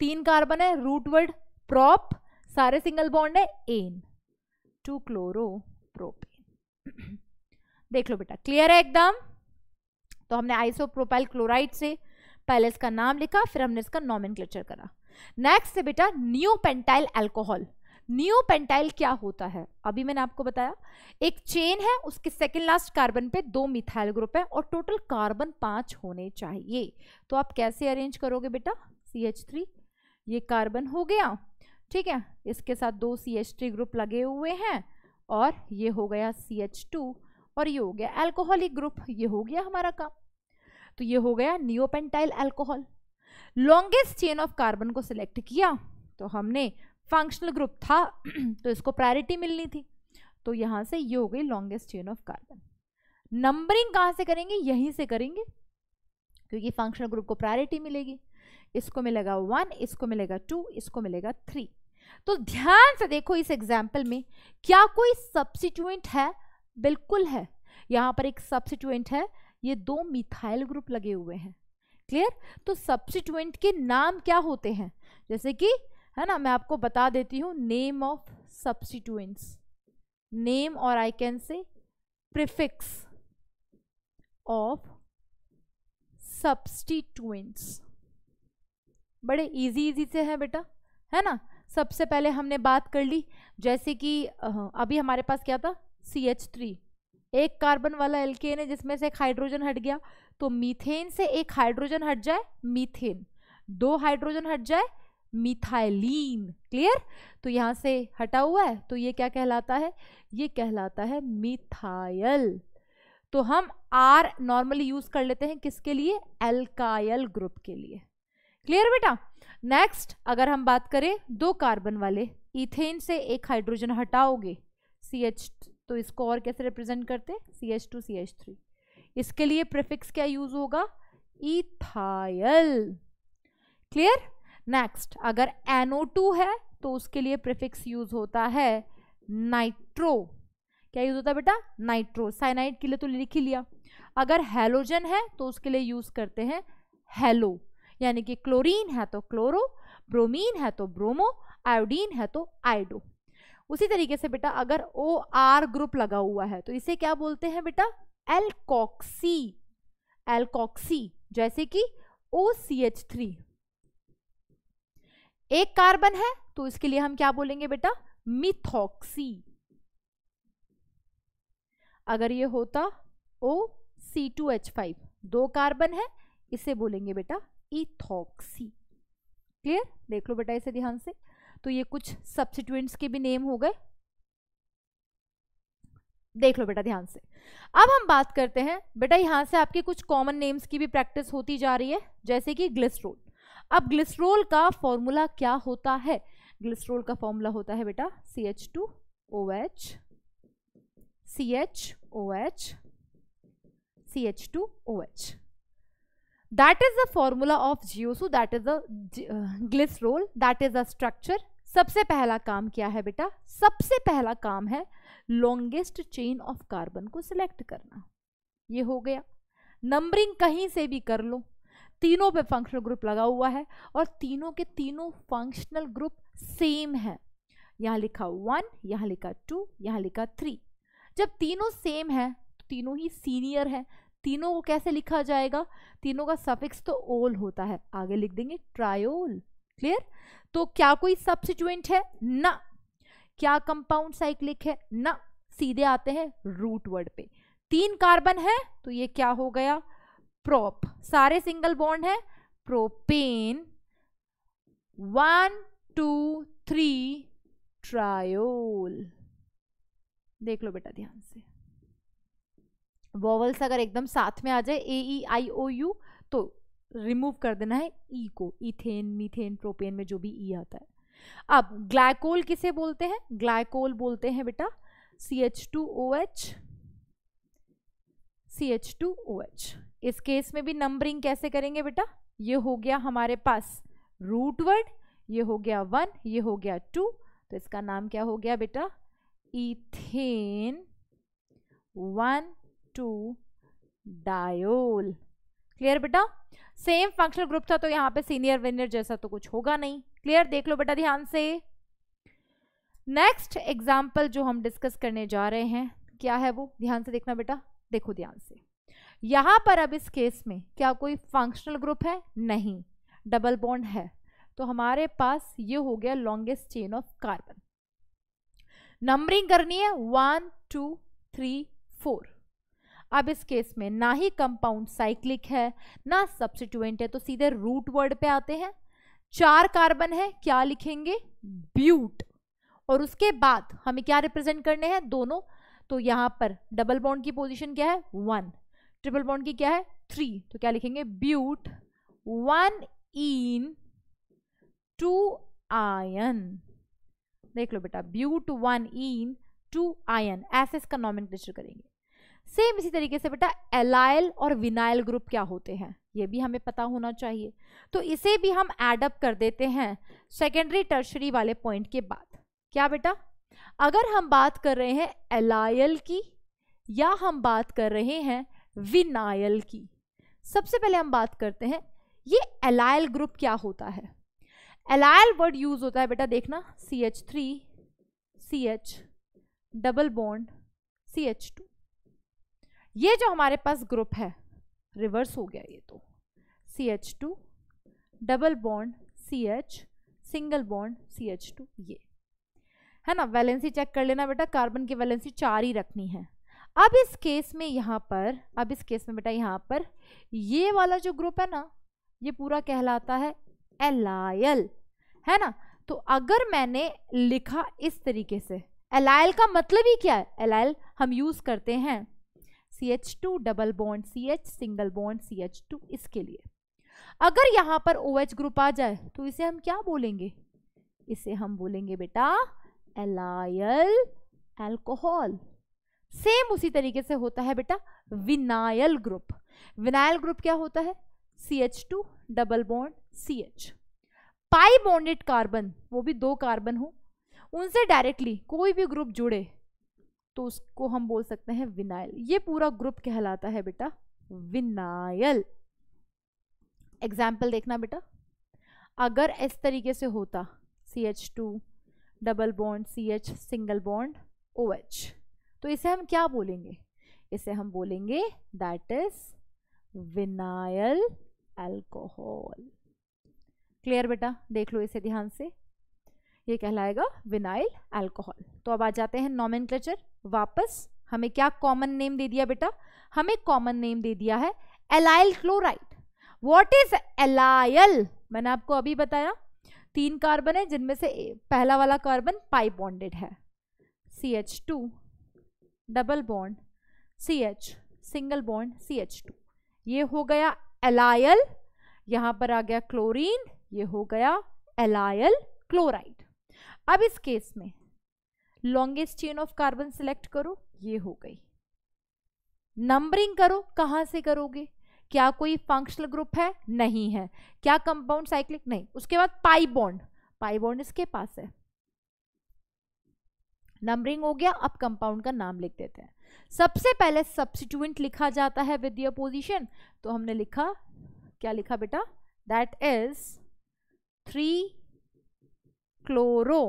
A: तीन कार्बन है रूटवर्ड प्रॉप सारे सिंगल बॉन्ड है एन टू क्लोरो देख लो बेटा क्लियर है एकदम तो हमने आइसोप्रोपाइल क्लोराइड से पहले इसका नाम लिखा फिर हमने इसका नॉमिन करा नेक्स्ट से बेटा एल्कोहल न्यू पेंटाइल क्या होता है अभी मैंने आपको बताया एक चेन है उसके सेकेंड लास्ट कार्बन पे दो मिथाइल ग्रुप है और टोटल कार्बन पांच होने चाहिए तो आप कैसे अरेंज करोगे बेटा सी एच थ्री ये कार्बन हो गया ठीक है इसके साथ दो सी एच थ्री ग्रुप लगे हुए हैं और ये हो गया सी एच टू और ये हो गया एल्कोहलिक ग्रुप ये हो गया हमारा काम तो ये हो गया neopentyl alcohol longest chain of carbon को सिलेक्ट किया तो हमने फंक्शनल ग्रुप था तो इसको प्रायोरिटी मिलनी थी तो यहाँ से ये हो गई longest chain of carbon numbering कहाँ से करेंगे यहीं से करेंगे क्योंकि फंक्शनल ग्रुप को प्रायोरिटी मिलेगी इसको मिलेगा वन इसको मिलेगा टू इसको मिलेगा थ्री तो ध्यान से देखो इस एग्जाम्पल में क्या कोई सब्सिट्यूएंट है बिल्कुल है यहाँ पर एक सब्सिट्यूएंट है ये दो मिथाइल ग्रुप लगे हुए हैं क्लियर तो सब्सिट्यूएंट के नाम क्या होते हैं जैसे कि है ना मैं आपको बता देती हूँ नेम ऑफ सब्सिट्यूएंट्स नेम और I can say prefix of substituents बड़े इजी इजी से है बेटा है ना सबसे पहले हमने बात कर ली जैसे कि अभी हमारे पास क्या था सी एच थ्री एक कार्बन वाला एल्केन है जिसमें से एक हाइड्रोजन हट गया तो मीथेन से एक हाइड्रोजन हट जाए मीथेन दो हाइड्रोजन हट जाए मिथाइलीन क्लियर तो यहाँ से हटा हुआ है तो ये क्या कहलाता है ये कहलाता है मिथाइल तो हम आर नॉर्मली यूज़ कर लेते हैं किसके लिए एल्काइल ग्रुप के लिए क्लियर बेटा नेक्स्ट अगर हम बात करें दो कार्बन वाले इथेन से एक हाइड्रोजन हटाओगे सी एच तो इसको और कैसे रिप्रेजेंट करते C H two C H three इसके लिए प्रिफिक्स क्या यूज होगा इथायल क्लियर नेक्स्ट अगर एनओ टू है तो उसके लिए प्रिफिक्स यूज होता है नाइट्रो क्या यूज होता है बेटा नाइट्रो साइनाइड के लिए तो लिख ही लिया अगर हेलोजन है तो उसके लिए यूज करते हैं हेलो यानी कि क्लोरीन है तो क्लोरो ब्रोमीन है तो ब्रोमो आयोडीन है तो आयोडो उसी तरीके से बेटा अगर ओ आर ग्रुप लगा हुआ है तो इसे क्या बोलते हैं बेटा एलकॉक्सी एलकॉक्सी जैसे कि ओ सी एच थ्री एक कार्बन है तो इसके लिए हम क्या बोलेंगे बेटा मिथॉक्सी अगर ये होता O C two H five दो कार्बन है इसे बोलेंगे बेटा इथोक्सी क्लियर देख लो बेटा इसे ध्यान से तो ये कुछ सब्सिट्यूंट्स के भी नेम हो गए देख लो बेटा ध्यान से अब हम बात करते हैं बेटा यहां से आपके कुछ कॉमन नेम्स की भी प्रैक्टिस होती जा रही है जैसे कि ग्लिस्ट्रोल अब ग्लिस्ट्रोल का फॉर्मूला क्या होता है ग्लिस्ट्रोल का फॉर्मूला होता है बेटा C H two O H C H O H C H two O H that is the formula of GOSU that is the uh, glycerol that is the structure सबसे पहला काम क्या है बेटा सबसे पहला काम है लॉन्गेस्ट चेन ऑफ कार्बन को सिलेक्ट करना ये हो गया नंबरिंग कहीं से भी कर लो तीनों पे फंक्शनल ग्रुप लगा हुआ है और तीनों के तीनों फंक्शनल ग्रुप सेम है यहाँ लिखा वन यहाँ लिखा टू यहाँ लिखा थ्री जब तीनों सेम है तो तीनों ही सीनियर हैं तीनों को कैसे लिखा जाएगा तीनों का सफिक्स तो ओल होता है आगे लिख देंगे ट्रायोल क्लियर तो क्या कोई सब्सिट्यूएंट है ना क्या कंपाउंड साइक्लिक है ना सीधे आते हैं रूट वर्ड पे तीन कार्बन है तो ये क्या हो गया प्रोप सारे सिंगल बॉन्ड है propane one two three triol देख लो बेटा ध्यान से वॉवल्स अगर एकदम साथ में आ जाए ए ई आई ओ यू तो रिमूव कर देना है ई e को इथेन मीथेन प्रोपेन में जो भी ई e आता है अब ग्लाइकोल किसे बोलते हैं ग्लाइकोल बोलते हैं बेटा C H two O H C H two O H इस केस में भी नंबरिंग कैसे करेंगे बेटा ये हो गया हमारे पास रूट वर्ड ये हो गया वन ये हो गया टू तो इसका नाम क्या हो गया बेटा ethane one two diol clear बेटा सेम फंक्शनल ग्रुप था तो यहाँ पे सीनियर वेनियर जैसा तो कुछ होगा नहीं क्लियर देख लो बेटा ध्यान से नेक्स्ट एग्जाम्पल जो हम डिस्कस करने जा रहे हैं क्या है वो ध्यान से देखना बेटा देखो ध्यान से यहां पर अब इस केस में क्या कोई फंक्शनल ग्रुप है नहीं डबल बॉन्ड है तो हमारे पास ये हो गया longest chain of carbon numbering करनी है वन टू थ्री फोर अब इस केस में ना ही कंपाउंड साइक्लिक है ना सब्सिट्यूएंट है तो सीधे रूट वर्ड पे आते हैं चार कार्बन है क्या लिखेंगे ब्यूट और उसके बाद हमें क्या रिप्रेजेंट करने हैं दोनों तो यहां पर डबल बॉन्ड की पोजीशन क्या है वन ट्रिपल बॉन्ड की क्या है थ्री तो क्या लिखेंगे but one ene two yne देख लो बेटा but one ene two yne ऐसे इसका नॉमिन करेंगे सेम इसी तरीके से बेटा एलाइल और विनाइल ग्रुप क्या होते हैं ये भी हमें पता होना चाहिए तो इसे भी हम एडअप कर देते हैं सेकेंडरी टर्शरी वाले पॉइंट के बाद क्या बेटा अगर हम बात कर रहे हैं एलायल की या हम बात कर रहे हैं विनायल की सबसे पहले हम बात करते हैं ये एलायल ग्रुप क्या होता है एलायल वर्ड यूज होता है बेटा देखना C H three C H double bond C H two ये जो हमारे पास ग्रुप है रिवर्स हो गया ये तो C H two double bond C H single bond C H two ये है ना वैलेंसी चेक कर लेना बेटा कार्बन की वैलेंसी चार ही रखनी है अब इस केस में यहाँ पर अब इस केस में बेटा यहाँ पर ये वाला जो ग्रुप है ना ये पूरा कहलाता है एलायल है ना तो अगर मैंने लिखा इस तरीके से एलायल का मतलब ही क्या है एलायल हम यूज़ करते हैं C H two double bond C H single bond C H two इसके लिए अगर यहाँ पर ओ OH ग्रुप आ जाए तो इसे हम क्या बोलेंगे इसे हम बोलेंगे बेटा एलायल एल्कोहल सेम उसी तरीके से होता है बेटा विनायल ग्रुप विनायल ग्रुप क्या होता है C H two double bond C H pi bonded carbon वो भी दो कार्बन हो उनसे डायरेक्टली कोई भी ग्रुप जुड़े तो उसको हम बोल सकते हैं विनाइल ये पूरा ग्रुप कहलाता है बेटा विनाइल एग्जाम्पल देखना बेटा अगर इस तरीके से होता C H two double bond C H single bond O H तो इसे हम क्या बोलेंगे इसे हम बोलेंगे that is vinyl alcohol clear बेटा देख लो इसे ध्यान से ये कहलाएगा विनाइल अल्कोहल तो अब आ जाते हैं नॉमिन वापस हमें क्या कॉमन नेम दे दिया बेटा हमें कॉमन नेम दे दिया है allyl chloride what is allyl मैंने आपको अभी बताया तीन कार्बन है जिनमें से पहला वाला कार्बन पाई बॉन्डेड है C H two double bond C H single bond C H two ये हो गया एलायल यहां पर आ गया क्लोरीन ये हो गया एलायल क्लोराइड अब इस केस में longest chain of carbon select करो ये हो गई नंबरिंग करो कहां से करोगे क्या कोई फंक्शनल ग्रुप है नहीं है क्या कंपाउंड साइक्लिक नहीं उसके बाद पाई बॉन्ड पाई बॉन्ड इसके पास है नंबरिंग हो गया अब कंपाउंड का नाम लिख देते हैं सबसे पहले सब्सिट्यूंट लिखा जाता है विद पोजिशन तो हमने लिखा क्या लिखा बेटा that is three chloro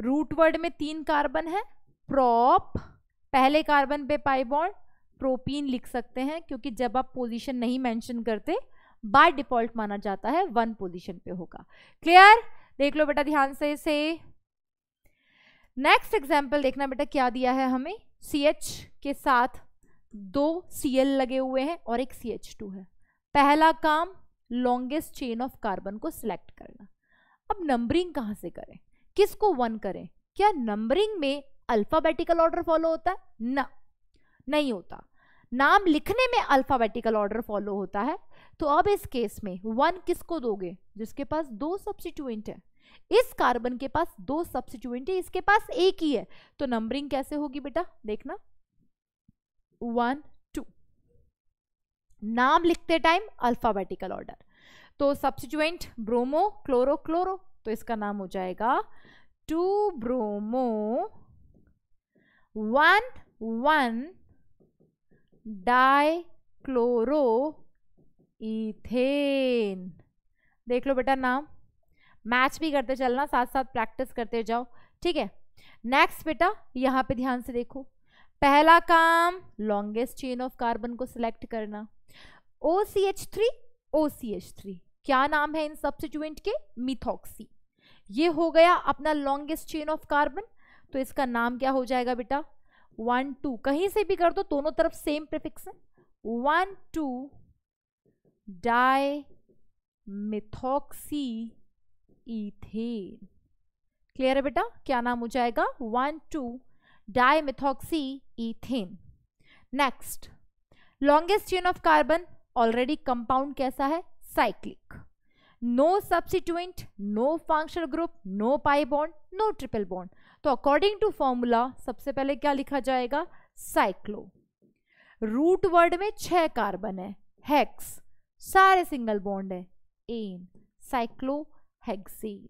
A: root word में तीन कार्बन है प्रॉप पहले कार्बन पे पाई बॉन्ड प्रोपीन लिख सकते हैं क्योंकि जब आप पोजीशन नहीं मेंशन करते बाय डिफॉल्ट माना जाता है वन पोजीशन पे होगा क्लियर देख लो बेटा ध्यान से इसे नेक्स्ट एग्जाम्पल देखना बेटा क्या दिया है हमें सी एच के साथ दो सी एल लगे हुए हैं और एक सी एच टू है पहला काम लॉन्गेस्ट चेन ऑफ कार्बन को सिलेक्ट करना अब नंबरिंग कहाँ से करें किसको वन करें क्या नंबरिंग में अल्फाबेटिकल ऑर्डर फॉलो होता है ना नहीं होता नाम लिखने में अल्फाबेटिकल ऑर्डर फॉलो होता है तो अब इस केस में वन किसको दोगे जिसके पास दो सब्सिट्यूएंट है इस कार्बन के पास दो सब्सिट्यूएंट है इसके पास एक ही है तो नंबरिंग कैसे होगी बेटा देखना वन टू नाम लिखते टाइम अल्फाबेटिकल ऑर्डर तो सब्सिट्यूएंट ब्रोमो क्लोरो क्लोरो तो इसका नाम हो जाएगा two bromo one one di chloro ethane देख लो बेटा नाम मैच भी करते चलना साथ साथ प्रैक्टिस करते जाओ ठीक है नेक्स्ट बेटा यहाँ पे ध्यान से देखो पहला काम लॉन्गेस्ट चेन ऑफ कार्बन को सिलेक्ट करना O C H three O C H three क्या नाम है इन सब्सिट्यूएंट के मिथॉक्सी ये हो गया अपना लॉन्गेस्ट चेन ऑफ कार्बन तो इसका नाम क्या हो जाएगा बेटा वन टू कहीं से भी कर दो दोनों तरफ सेम प्रिफिक्स है one two di methoxy ethane clear है बेटा क्या नाम हो जाएगा one two di methoxy ethane next longest chain of carbon already compound कैसा है cyclic. No substituent, no functional group, no pi bond, no triple bond. तो according to formula सबसे पहले क्या लिखा जाएगा साइक्लो रूट वर्ड में छह कार्बन है हेक्स सारे सिंगल बॉन्ड है ane cyclo hexane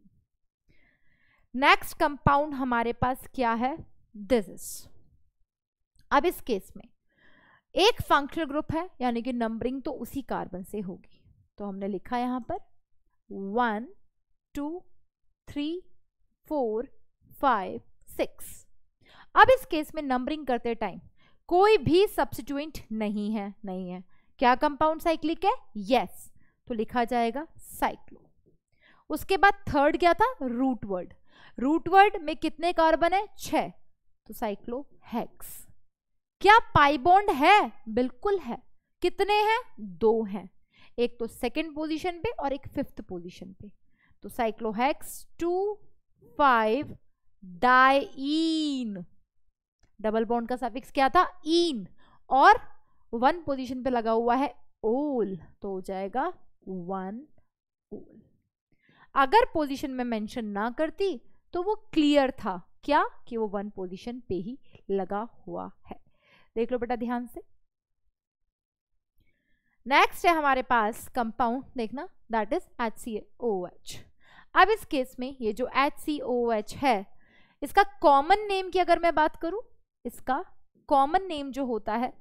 A: next compound हमारे पास क्या है दिस इज अब इस केस में एक फंक्शनल ग्रुप है यानी कि नंबरिंग तो उसी कार्बन से होगी तो हमने लिखा यहाँ पर one two three four five six अब इस केस में नंबरिंग करते टाइम कोई भी सब्सिट्यूंट नहीं है नहीं है क्या कंपाउंड साइक्लिक है यस yes. तो लिखा जाएगा साइक्लो उसके बाद थर्ड क्या था रूट वर्ड रूट वर्ड में कितने कार्बन है छ तो साइक्लो हैक्स क्या पाइबोंड है बिल्कुल है कितने हैं दो हैं एक तो सेकेंड पोजिशन पे और एक फिफ्थ पोजिशन पे तो cyclohex two five diene double bond का सफिक्स क्या था इन और वन पोजिशन पे लगा हुआ है ओल तो हो जाएगा वन ओल अगर पोजिशन में मेंशन ना करती तो वो क्लियर था क्या कि वो वन पोजिशन पे ही लगा हुआ है देख लो बेटा ध्यान से नेक्स्ट है हमारे पास कंपाउंड देखना that is H C O H अब इस केस में ये जो एच सी ओ एच है इसका कॉमन नेम की अगर मैं बात करूं इसका कॉमन नेम जो होता है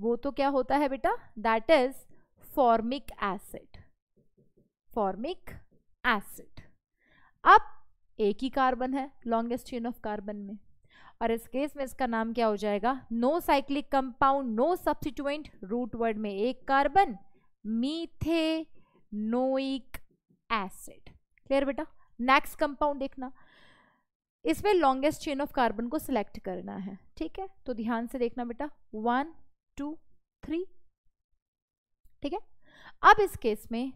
A: वो तो क्या होता है बेटा that is formic acid formic acid अब एक ही कार्बन है लॉन्गेस्ट चेन ऑफ कार्बन में और इस केस में इसका नाम क्या हो जाएगा no cyclic compound no substituent root word में एक carbon methanoic acid clear बेटा नेक्स्ट कंपाउंड देखना इसमें लॉन्गेस्ट चेन ऑफ कार्बन को सिलेक्ट करना है ठीक है तो ध्यान से देखना बेटा वन टू थ्री ठीक है अब इस केस में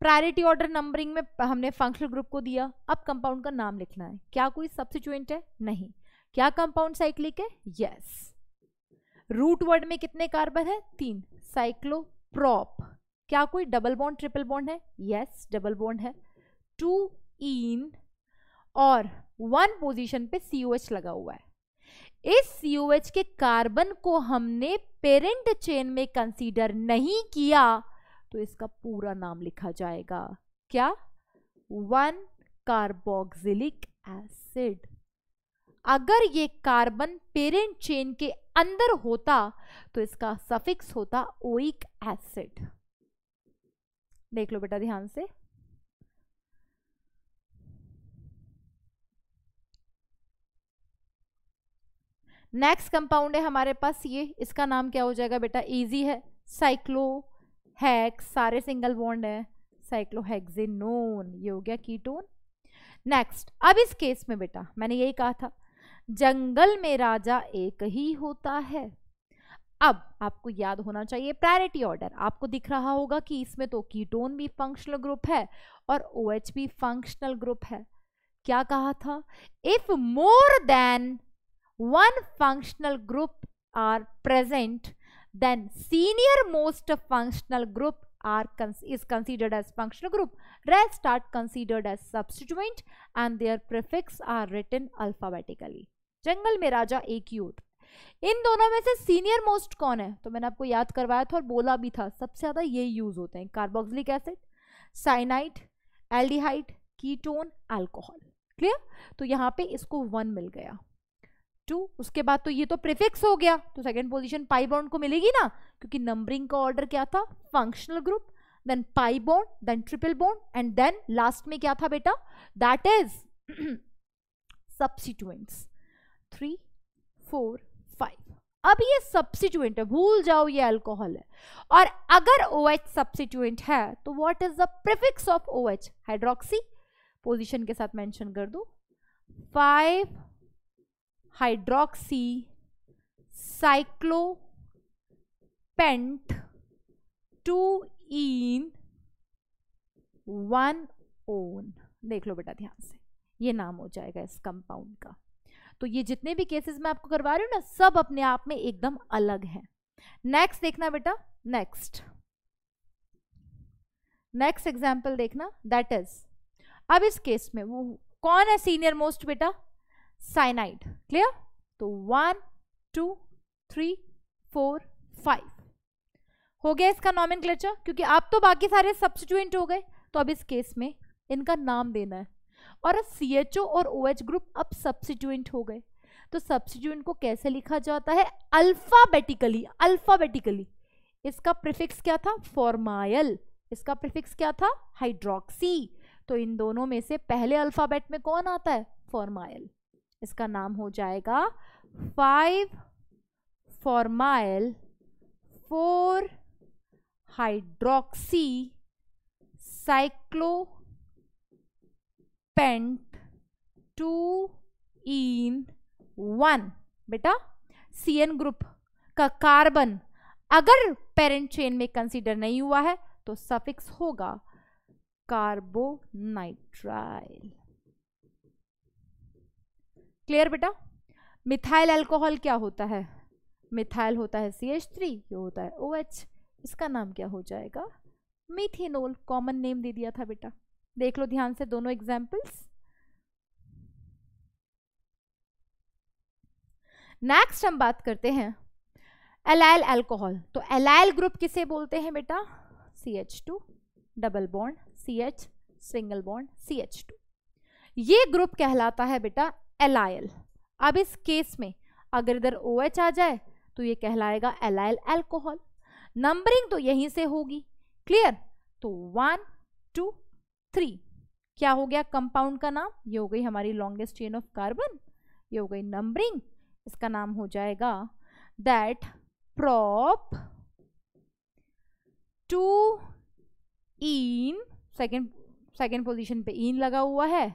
A: प्रायोरिटी ऑर्डर नंबरिंग में हमने फंक्शनल ग्रुप को दिया अब कंपाउंड का नाम लिखना है क्या कोई सब्सिट्यूएंट है नहीं क्या कंपाउंड साइक्लिक है यस रूट वर्ड में कितने कार्बन है तीन साइक्लोप्रॉप क्या कोई डबल बॉन्ड ट्रिपल बॉन्ड है यस डबल बॉन्ड है टू इन और वन पोजीशन पे सी लगा हुआ है इस सी के कार्बन को हमने पेरेंट चेन में कंसीडर नहीं किया तो इसका पूरा नाम लिखा जाएगा क्या वन कार्बोक्सिलिक एसिड अगर ये कार्बन पेरेंट चेन के अंदर होता तो इसका सफिक्स होता ओइक एसिड देख लो बेटा ध्यान से नेक्स्ट कंपाउंड है हमारे पास ये इसका नाम क्या हो जाएगा बेटा इजी है साइक्लो हैक्स सारे सिंगल बॉन्ड है साइक्लोहेक्सिनोन ये हो गया कीटोन नेक्स्ट अब इस केस में बेटा मैंने यही कहा था जंगल में राजा एक ही होता है अब आपको याद होना चाहिए प्रायोरिटी ऑर्डर आपको दिख रहा होगा कि इसमें तो कीटोन भी फंक्शनल ग्रुप है और ओ OH भी फंक्शनल ग्रुप है क्या कहा था if more than one functional group are present then senior most functional group are is considered as functional group rest are considered as as and their prefix are written alphabetically जंगल में राजा एक youth in दोनों में से senior most कौन है तो मैंने आपको याद करवाया था और बोला भी था सबसे ज़्यादा ये यूज़ होते हैं carboxylic acid cyanide aldehyde ketone alcohol clear तो यहाँ पे इसको वन मिल गया टू उसके बाद तो ये तो प्रिफिक्स हो गया तो सेकंड पोजीशन पाई बॉन्ड को मिलेगी ना क्योंकि नंबरिंग का ऑर्डर क्या था functional group then pi bond then triple bond and then last में क्या था बेटा that is substituents three four five अब ये सब्सिट्यूएंट है भूल जाओ ये अल्कोहल है और अगर ओ एच सब्सिट्यूएंट है तो what is the prefix of O H hydroxy position के साथ मेंशन कर दो five hydroxy cyclo pent two ene one one देख लो बेटा ध्यान से ये नाम हो जाएगा इस कंपाउंड का तो ये जितने भी केसेस मैं आपको करवा रही हूँ ना सब अपने आप में एकदम अलग है नेक्स्ट देखना बेटा नेक्स्ट नेक्स्ट एग्जाम्पल देखना दैट इज अब इस केस में वो कौन है सीनियर मोस्ट बेटा साइनाइड क्लियर तो one two three four five हो गया इसका नॉमिन क्योंकि आप तो बाकी सारे सब्सिट्यूएंट हो गए तो अब इस केस में इनका नाम देना है और अब सी एच ओ और ओ एच ग्रुप अब सब्सिट्यूंट हो गए तो सब्सिट्यूंट को कैसे लिखा जाता है अल्फाबेटिकली अल्फाबेटिकली इसका प्रिफिक्स क्या था फॉर्मायल इसका प्रिफिक्स क्या था हाइड्रोक्सी तो इन दोनों में से पहले अल्फाबेट में कौन आता है फॉर्मायल इसका नाम हो जाएगा five formyl four hydroxy cyclo pent two ene one बेटा सी एन ग्रुप का कार्बन अगर पेरेंट चेन में कंसीडर नहीं हुआ है तो सफिक्स होगा कार्बोनाइट्राइल क्लियर बेटा मिथाइल अल्कोहल क्या होता है मिथाइल होता है सी एच थ्री ये होता है ओ OH, एच इसका नाम क्या हो जाएगा मिथिनोल कॉमन नेम दे दिया था बेटा देख लो ध्यान से दोनों एग्जाम्पल्स नेक्स्ट हम बात करते हैं एलाइल एल्कोहल तो एलाइल ग्रुप किसे बोलते हैं बेटा C H two double bond C H single bond C H two ये ग्रुप कहलाता है बेटा एलाइल अब इस केस में अगर इधर ओ OH आ जाए तो ये कहलाएगा एलाइल एल्कोहल नंबरिंग तो यहीं से होगी क्लियर तो वन टू थ्री क्या हो गया कंपाउंड का नाम ये हो गई हमारी लॉन्गेस्ट चेन ऑफ कार्बन ये हो गई नंबरिंग इसका नाम हो जाएगा that prop two ene second second position पे इन लगा हुआ है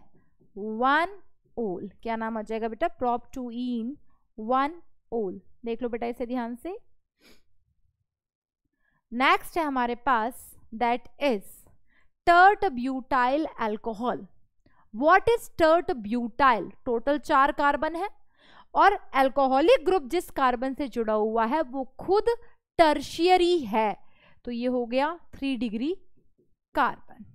A: वन ओल क्या नाम आ जाएगा बेटा prop two ene one ol देख लो बेटा इसे ध्यान से नेक्स्ट है हमारे पास that is tert butyl alcohol what is tert butyl total चार कार्बन है और एल्कोहलिक ग्रुप जिस कार्बन से जुड़ा हुआ है वो खुद टर्शियरी है तो ये हो गया थ्री डिग्री कार्बन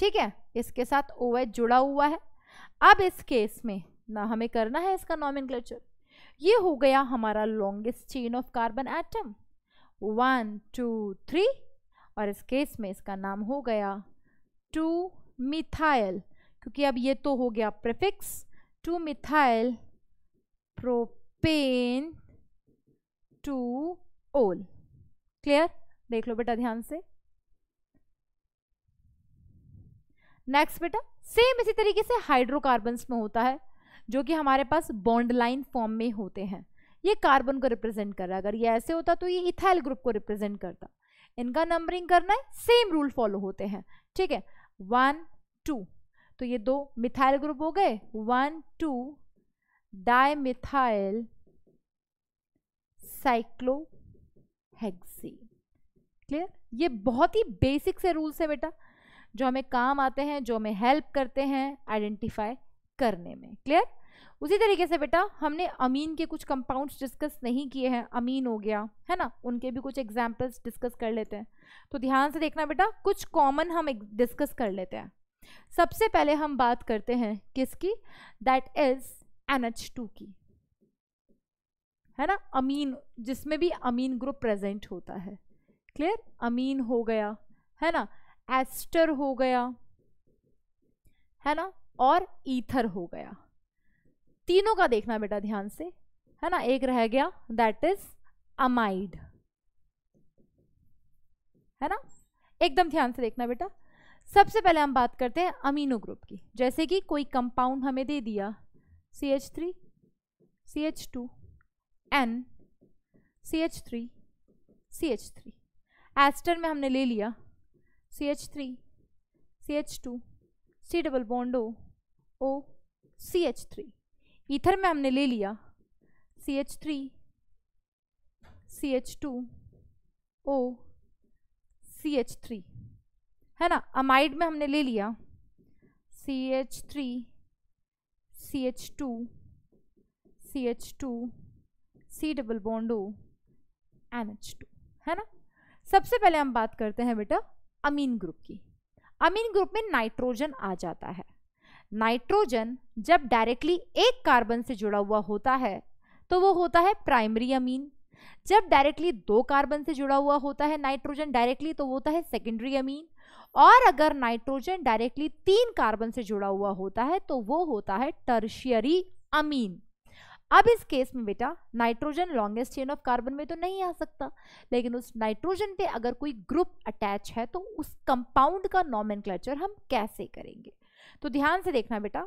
A: ठीक है इसके साथ ओ जुड़ा हुआ है अब इस केस में ना हमें करना है इसका नॉमिन ये हो गया हमारा longest chain of carbon atom one two three और इस केस में इसका नाम हो गया टू मिथाइल क्योंकि अब ये तो हो गया prefix two methyl propane two ol clear देख लो बेटा ध्यान से नेक्स्ट बेटा सेम इसी तरीके से हाइड्रोकार्बन्स में होता है जो कि हमारे पास बॉन्ड लाइन फॉर्म में होते हैं ये कार्बन को रिप्रेजेंट कर रहा है अगर ये ऐसे होता तो ये इथाइल ग्रुप को रिप्रेजेंट करता इनका नंबरिंग करना है सेम रूल फॉलो होते हैं ठीक है वन टू तो ये दो मिथाइल ग्रुप हो गए one two di methyl cyclohexyl clear ये बहुत ही बेसिक से रूल्स है बेटा जो हमें काम आते हैं जो हमें हेल्प करते हैं आइडेंटिफाई करने में क्लियर उसी तरीके से बेटा हमने अमीन के कुछ कंपाउंड्स डिस्कस नहीं किए हैं अमीन हो गया है ना उनके भी कुछ एग्जाम्पल्स डिस्कस कर लेते हैं तो ध्यान से देखना बेटा कुछ कॉमन हम डिस्कस कर लेते हैं सबसे पहले हम बात करते हैं किसकी that is N H two की है ना अमीन जिसमें भी अमीन ग्रुप प्रेजेंट होता है क्लियर अमीन हो गया है ना एस्टर हो गया है ना और ईथर हो गया तीनों का देखना बेटा ध्यान से है ना एक रह गया दैट इज अमाइड है ना एकदम ध्यान से देखना बेटा सबसे पहले हम बात करते हैं अमीनो ग्रुप की जैसे कि कोई कंपाउंड हमें दे दिया C H three C H two N C H three C H three ester में हमने ले लिया C H three C H two C double bond O O C H three ether में हमने ले लिया C H three C H two O C H three है ना अमाइड में हमने ले लिया C H three C H two C H two C double bond O N H two है ना सबसे पहले हम बात करते हैं बेटा अमीन ग्रुप की अमीन ग्रुप में नाइट्रोजन आ जाता है नाइट्रोजन जब डायरेक्टली एक कार्बन से जुड़ा हुआ होता है तो वो होता है प्राइमरी अमीन जब डायरेक्टली दो कार्बन से जुड़ा हुआ होता है नाइट्रोजन डायरेक्टली तो वो होता है सेकेंडरी अमीन और अगर नाइट्रोजन डायरेक्टली तीन कार्बन से जुड़ा हुआ होता है तो वो होता है टर्शियरी अमीन अब इस केस में बेटा nitrogen longest chain of carbon में तो नहीं आ सकता लेकिन उस नाइट्रोजन पे अगर कोई ग्रुप अटैच है तो उस कंपाउंड का नॉमन हम कैसे करेंगे तो ध्यान से देखना बेटा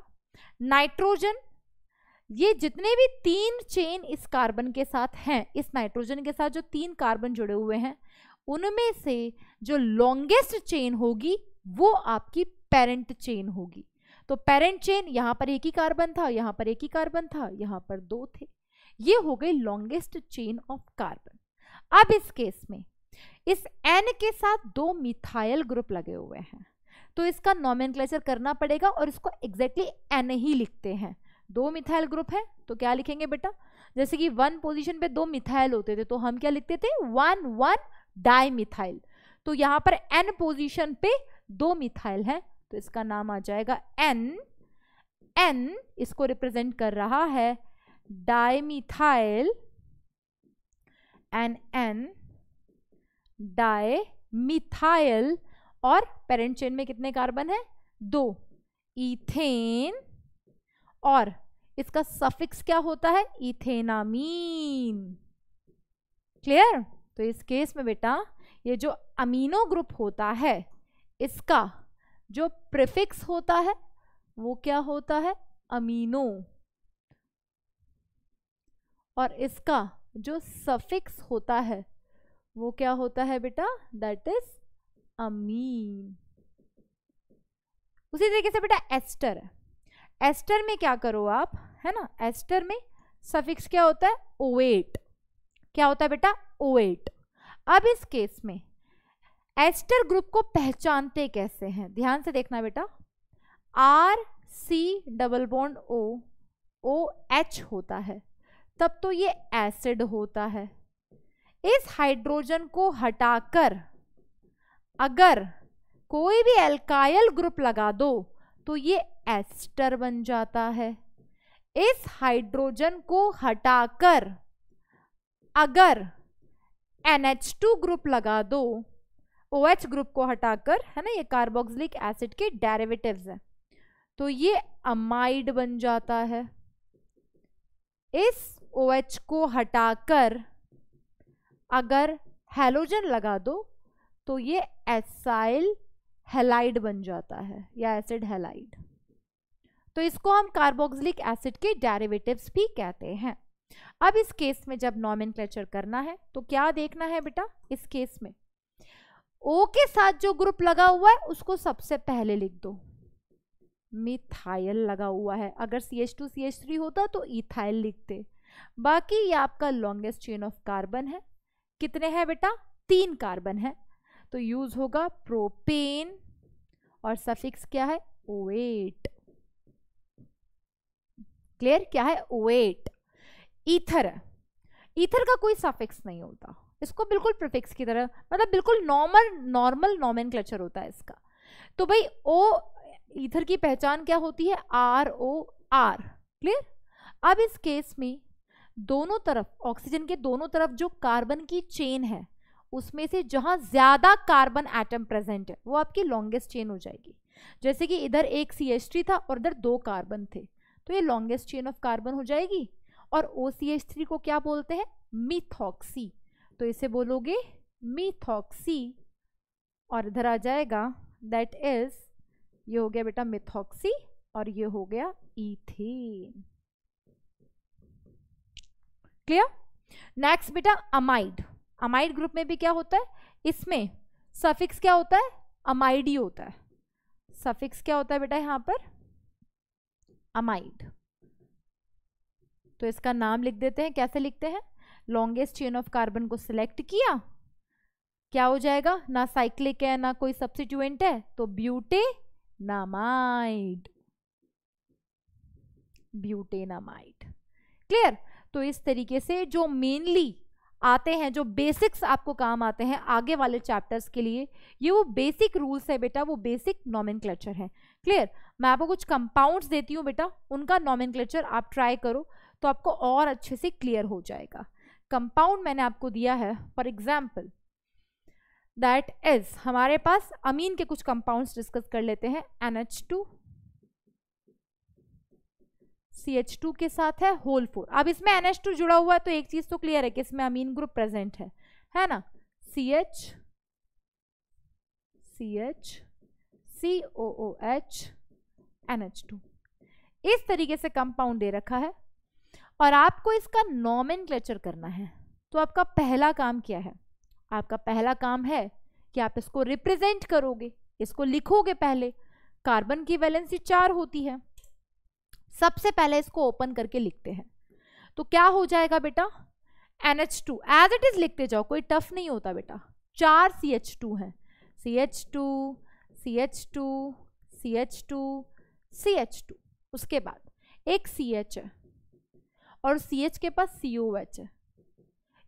A: नाइट्रोजन ये जितने भी तीन चेन इस कार्बन के साथ हैं इस नाइट्रोजन के साथ जो तीन कार्बन जुड़े हुए हैं उनमें से जो लॉन्गेस्ट चेन होगी वो आपकी पेरेंट चेन होगी तो पेरेंट चेन यहाँ पर एक ही कार्बन था यहाँ पर एक ही कार्बन था यहाँ पर दो थे ये हो गई लॉन्गेस्ट चेन ऑफ कार्बन अब इस केस में इस एन के साथ दो मिथाइल ग्रुप लगे हुए हैं तो इसका नॉमिन करना पड़ेगा और इसको एग्जैक्टली एन ही लिखते हैं दो मिथाइल ग्रुप है तो क्या लिखेंगे बेटा जैसे कि वन पोजीशन पे दो मिथाइल होते थे तो हम क्या लिखते थे वन वन डाई मिथाइल तो यहां पर एन पोजीशन पे दो मिथाइल है तो इसका नाम आ जाएगा एन एन इसको रिप्रेजेंट कर रहा है डायमिथाइल एन एन मिथाइल और पेरेंट चेन में कितने कार्बन है दो इथेन और इसका सफिक्स क्या होता है इथेनामीन क्लियर तो इस केस में बेटा ये जो अमीनो ग्रुप होता है इसका जो प्रिफिक्स होता है वो क्या होता है अमीनो और इसका जो सफिक्स होता है वो क्या होता है बेटा दैट इज अमीन उसी तरीके से बेटा एस्टर एस्टर में क्या करो आप है ना एस्टर में सफिक्स क्या होता है ओएट क्या होता है बेटा ओएट अब इस केस में एस्टर ग्रुप को पहचानते कैसे हैं ध्यान से देखना बेटा R C double bond O O H होता है तब तो ये एसिड होता है इस हाइड्रोजन को हटाकर अगर कोई भी एल्काइल ग्रुप लगा दो तो ये एस्टर बन जाता है इस हाइड्रोजन को हटाकर अगर NH2 ग्रुप लगा दो OH ग्रुप को हटाकर है ना ये कार्बोक्सिलिक एसिड के डेरिवेटिव्स हैं तो ये अमाइड बन जाता है इस OH को हटाकर अगर हेलोजन लगा दो तो ये एसाइल हेलाइड बन जाता है या एसिड हेलाइड तो इसको हम कार्बोक्सिलिक एसिड के डेरिवेटिव्स भी कहते हैं अब इस केस में जब नॉमिन करना है तो क्या देखना है बेटा इस केस में ओ के साथ जो ग्रुप लगा हुआ है उसको सबसे पहले लिख दो मिथाइल लगा हुआ है अगर C H two C H three होता तो इथाइल लिखते बाकी ये आपका लॉन्गेस्ट चेन ऑफ कार्बन है कितने हैं बेटा तीन कार्बन है तो यूज होगा प्रोपेन और सफिक्स क्या है ओएट क्लियर क्या है ओएट ईथर ईथर का कोई सफिक्स नहीं होता इसको बिल्कुल प्रिफिक्स की तरह मतलब बिल्कुल नॉर्मल नॉर्मल क्लचर होता है इसका तो भाई ओ ईथर की पहचान क्या होती है आर ओ आर क्लियर अब इस केस में दोनों तरफ ऑक्सीजन के दोनों तरफ जो कार्बन की चेन है उसमें से जहां ज़्यादा कार्बन एटम प्रेजेंट है वो आपकी लॉन्गेस्ट चेन हो जाएगी जैसे कि इधर एक सी था और इधर दो कार्बन थे तो ये लॉन्गेस्ट चेन ऑफ कार्बन हो जाएगी और ओ को क्या बोलते हैं मिथॉक्सी तो इसे बोलोगे मिथॉक्सी और इधर आ जाएगा दैट इज ये हो गया बेटा मिथॉक्सी और ये हो गया इथेन क्लियर नेक्स्ट बेटा अमाइड अमाइड ग्रुप में भी क्या होता है इसमें सफिक्स क्या होता है अमाइड ही होता है सफिक्स क्या होता है बेटा यहां पर अमाइड तो इसका नाम लिख देते हैं कैसे लिखते हैं लॉन्गेस्ट चेन ऑफ कार्बन को सिलेक्ट किया क्या हो जाएगा ना साइक्लिक है ना कोई सब्सिट्यूएंट है तो ब्यूटे नामाइड ब्यूटे नामाइड क्लियर तो इस तरीके से जो मेनली आते हैं जो बेसिक्स आपको काम आते हैं आगे वाले चैप्टर्स के लिए ये वो बेसिक रूल्स है बेटा वो बेसिक नॉमिन है क्लियर मैं आपको कुछ कंपाउंड्स देती हूँ बेटा उनका नॉमिन आप ट्राई करो तो आपको और अच्छे से क्लियर हो जाएगा कंपाउंड मैंने आपको दिया है फॉर एग्जाम्पल दैट इज हमारे पास अमीन के कुछ कंपाउंड्स डिस्कस कर लेते हैं N H two C H two के साथ है होल फोर अब इसमें एन एच टू जुड़ा हुआ है तो एक चीज़ तो क्लियर है कि इसमें अमीन ग्रुप प्रेजेंट है है ना C H C H C O O H N H two इस तरीके से कंपाउंड दे रखा है और आपको इसका क्लेचर करना है तो आपका पहला काम क्या है आपका पहला काम है कि आप इसको रिप्रेजेंट करोगे इसको लिखोगे पहले कार्बन की वैलेंसी चार होती है सबसे पहले इसको ओपन करके लिखते हैं तो क्या हो जाएगा बेटा N H two as it is लिखते जाओ कोई टफ नहीं होता बेटा चार सी एच टू है C H two C H two C H two C H two उसके बाद एक सी एच है और सी एच के पास सी ओ एच है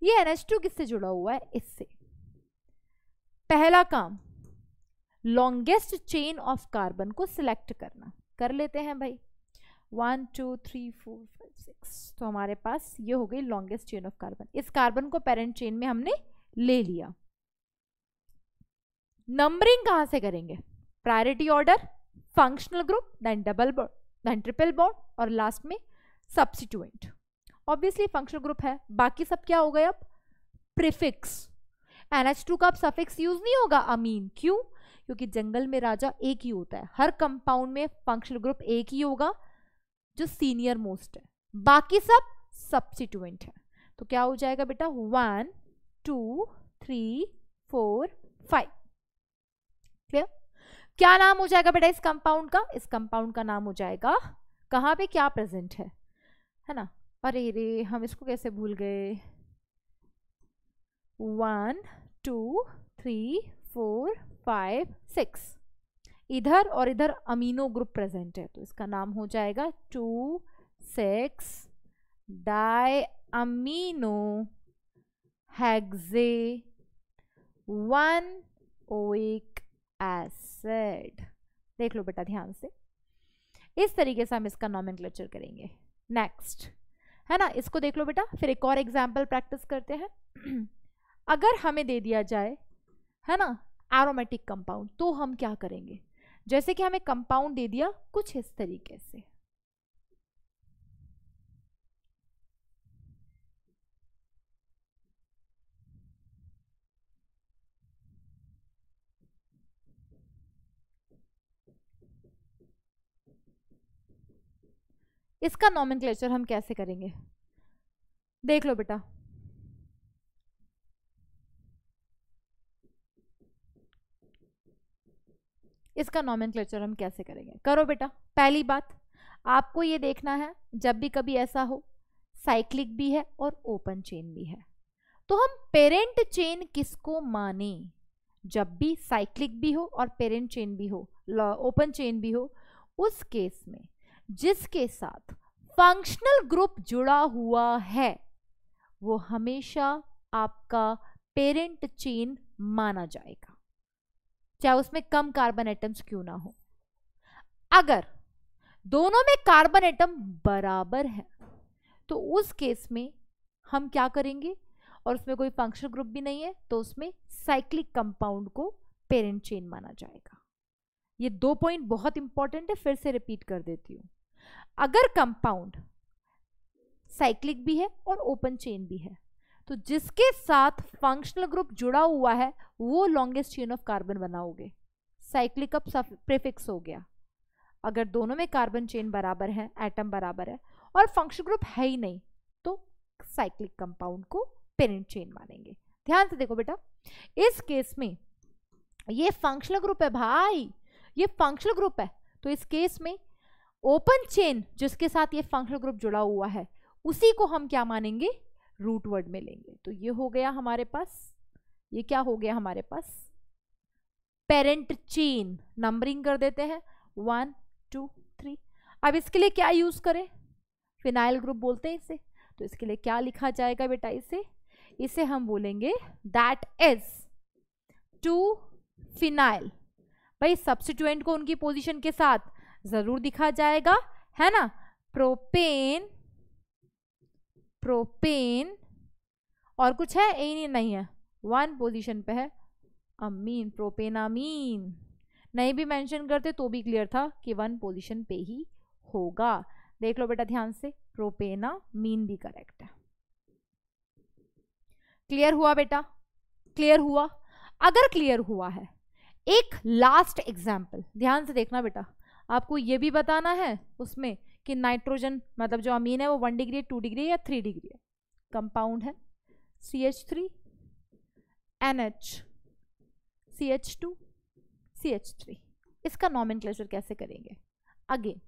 A: ये एन एच टू किससे जुड़ा हुआ है इससे पहला काम लॉन्गेस्ट चेन ऑफ कार्बन को सिलेक्ट करना कर लेते हैं भाई one two three four five six तो हमारे पास ये हो गई लॉन्गेस्ट चेन ऑफ कार्बन इस कार्बन को पेरेंट चेन में हमने ले लिया नंबरिंग कहाँ से करेंगे priority order functional group then double bond then triple bond और लास्ट में सब्सिट्यूएंट ऑब्वियसली फंक्शनल ग्रुप है बाकी सब क्या हो गए अब प्रिफिक्स टू का अब सफिक्स यूज नहीं होगा अमीन क्यों क्योंकि जंगल में राजा एक ही होता है हर कंपाउंड में फंक्शनल ग्रुप एक ही होगा जो सीनियर मोस्ट है बाकी सब सब्सिट्यूएंट है तो क्या हो जाएगा बेटा one two three four five clear क्या नाम हो जाएगा बेटा इस कंपाउंड का इस कंपाउंड का नाम हो जाएगा कहाँ पे क्या प्रेजेंट है है ना अरे रे हम इसको कैसे भूल गए one two three four five six इधर और इधर अमीनो ग्रुप प्रेजेंट है तो इसका नाम हो जाएगा two six di amino hexa one oic acid देख लो बेटा ध्यान से इस तरीके से हम इसका नॉमन करेंगे नेक्स्ट है ना इसको देख लो बेटा फिर एक और एग्जाम्पल प्रैक्टिस करते हैं अगर हमें दे दिया जाए है ना एरोमेटिक कंपाउंड तो हम क्या करेंगे जैसे कि हमें कंपाउंड दे दिया कुछ इस तरीके से इसका नॉमन हम कैसे करेंगे देख लो बेटा इसका नॉमिन हम कैसे करेंगे करो बेटा पहली बात आपको ये देखना है जब भी कभी ऐसा हो साइक्लिक भी है और ओपन चेन भी है तो हम पेरेंट चेन किसको माने जब भी साइक्लिक भी हो और पेरेंट चेन भी हो ओपन चेन भी हो उस केस में जिसके साथ फंक्शनल ग्रुप जुड़ा हुआ है वो हमेशा आपका पेरेंट चेन माना जाएगा चाहे उसमें कम कार्बन एटम्स क्यों ना हो अगर दोनों में कार्बन एटम बराबर है तो उस केस में हम क्या करेंगे और उसमें कोई फंक्शनल ग्रुप भी नहीं है तो उसमें साइक्लिक कंपाउंड को पेरेंट चेन माना जाएगा ये दो पॉइंट बहुत इंपॉर्टेंट है फिर से रिपीट कर देती हूँ अगर कंपाउंड साइक्लिक भी है और ओपन चेन भी है तो जिसके साथ फंक्शनल ग्रुप जुड़ा हुआ है वो लॉन्गेस्ट चेन ऑफ कार्बन बनाओगे साइक्लिक अब प्रिफिक्स हो गया अगर दोनों में कार्बन चेन बराबर है एटम बराबर है और फंक्शन ग्रुप है ही नहीं तो साइक्लिक कंपाउंड को पेरेंट चेन मानेंगे ध्यान से देखो बेटा इस केस में ये फंक्शनल ग्रुप है भाई ये फंक्शनल ग्रुप है तो इस केस में ओपन चेन जिसके साथ ये फंक्शनल ग्रुप जुड़ा हुआ है उसी को हम क्या मानेंगे रूट वर्ड में लेंगे तो ये हो गया हमारे पास ये क्या हो गया हमारे पास पेरेंट चेन नंबरिंग कर देते हैं वन टू थ्री अब इसके लिए क्या यूज़ करें फिनाइल ग्रुप बोलते हैं इसे तो इसके लिए क्या लिखा जाएगा बेटा इसे इसे हम बोलेंगे दैट इज टू फिनाइल भाई सब्सिट्यूएंट को उनकी पोजीशन के साथ ज़रूर दिखा जाएगा है ना प्रोपेन प्रोपेन और कुछ है ए नहीं है वन पोजीशन पे है अमीन अमीन नहीं भी मेंशन करते तो भी क्लियर था कि वन पोजीशन पे ही होगा देख लो बेटा ध्यान से प्रोपेना मीन भी करेक्ट है क्लियर हुआ बेटा क्लियर हुआ अगर क्लियर हुआ है एक लास्ट एग्जाम्पल ध्यान से देखना बेटा आपको ये भी बताना है उसमें कि नाइट्रोजन मतलब जो अमीन है वो वन डिग्री टू डिग्री या थ्री डिग्री है कंपाउंड है C H three N H C H two C H three इसका नॉमिन कैसे करेंगे अगेन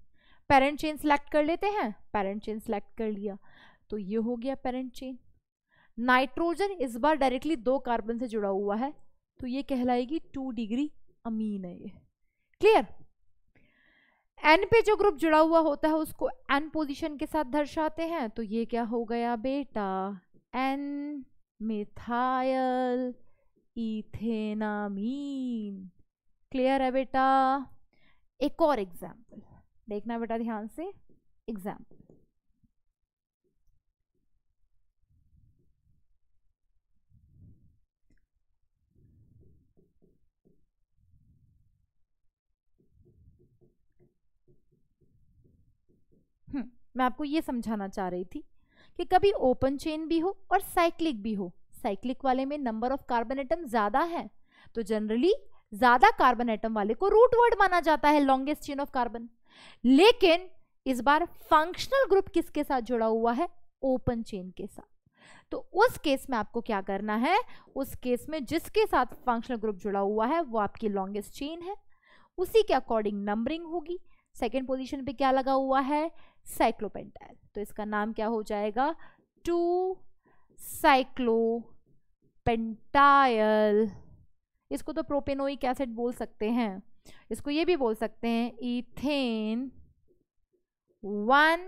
A: पेरेंट चेन सेलेक्ट कर लेते हैं पेरेंट चेन सेलेक्ट कर लिया तो ये हो गया पेरेंट चेन नाइट्रोजन इस बार डायरेक्टली दो कार्बन से जुड़ा हुआ है तो ये कहलाएगी टू डिग्री अमीन है ये क्लियर एन पे जो ग्रुप जुड़ा हुआ होता है उसको एन पोजीशन के साथ दर्शाते हैं तो ये क्या हो गया बेटा एन मिथाइल इथेनामीन क्लियर है बेटा एक और एग्जाम्पल देखना बेटा ध्यान से एग्जाम्पल मैं आपको ये समझाना चाह रही थी कि कभी ओपन चेन भी हो और साइक्लिक भी हो साइक्लिक वाले में नंबर ऑफ कार्बन एटम ज़्यादा है तो जनरली ज़्यादा कार्बन एटम वाले को रूट वर्ड माना जाता है लॉन्गेस्ट चेन ऑफ कार्बन लेकिन इस बार फंक्शनल ग्रुप किसके साथ जुड़ा हुआ है ओपन चेन के साथ तो उस केस में आपको क्या करना है उस केस में जिसके साथ फंक्शनल ग्रुप जुड़ा हुआ है वो आपकी लॉन्गेस्ट चेन है उसी के अकॉर्डिंग नंबरिंग होगी सेकेंड पोजिशन पे क्या लगा हुआ है साइक्लोपेंटाइल तो इसका नाम क्या हो जाएगा टू साइक्लोपेंटाइल इसको तो प्रोपेनोइक एसिड बोल सकते हैं इसको ये भी बोल सकते हैं इथेन वन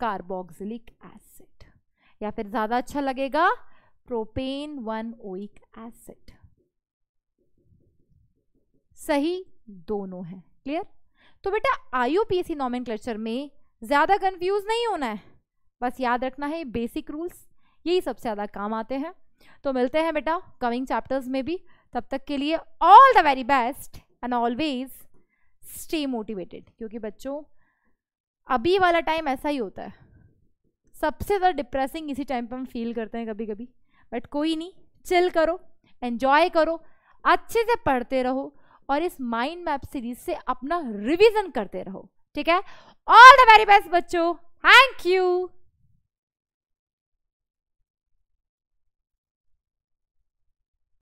A: कार्बोक्सिलिक एसिड या फिर ज़्यादा अच्छा लगेगा प्रोपेन वन ओइक एसिड सही दोनों है क्लियर तो बेटा आई ओ में ज़्यादा कन्फ्यूज़ नहीं होना है बस याद रखना है बेसिक रूल्स यही सबसे ज़्यादा काम आते हैं तो मिलते हैं बेटा कमिंग चैप्टर्स में भी तब तक के लिए all the very best and always stay motivated क्योंकि बच्चों अभी वाला टाइम ऐसा ही होता है सबसे ज़्यादा डिप्रेसिंग इसी टाइम पर हम फील करते हैं कभी कभी बट कोई नहीं चिल करो एन्जॉय करो अच्छे से पढ़ते रहो और इस माइंड मैप सीरीज से अपना रिविजन करते रहो ठीक है ऑल द वेरी बेस्ट बच्चों थैंक यू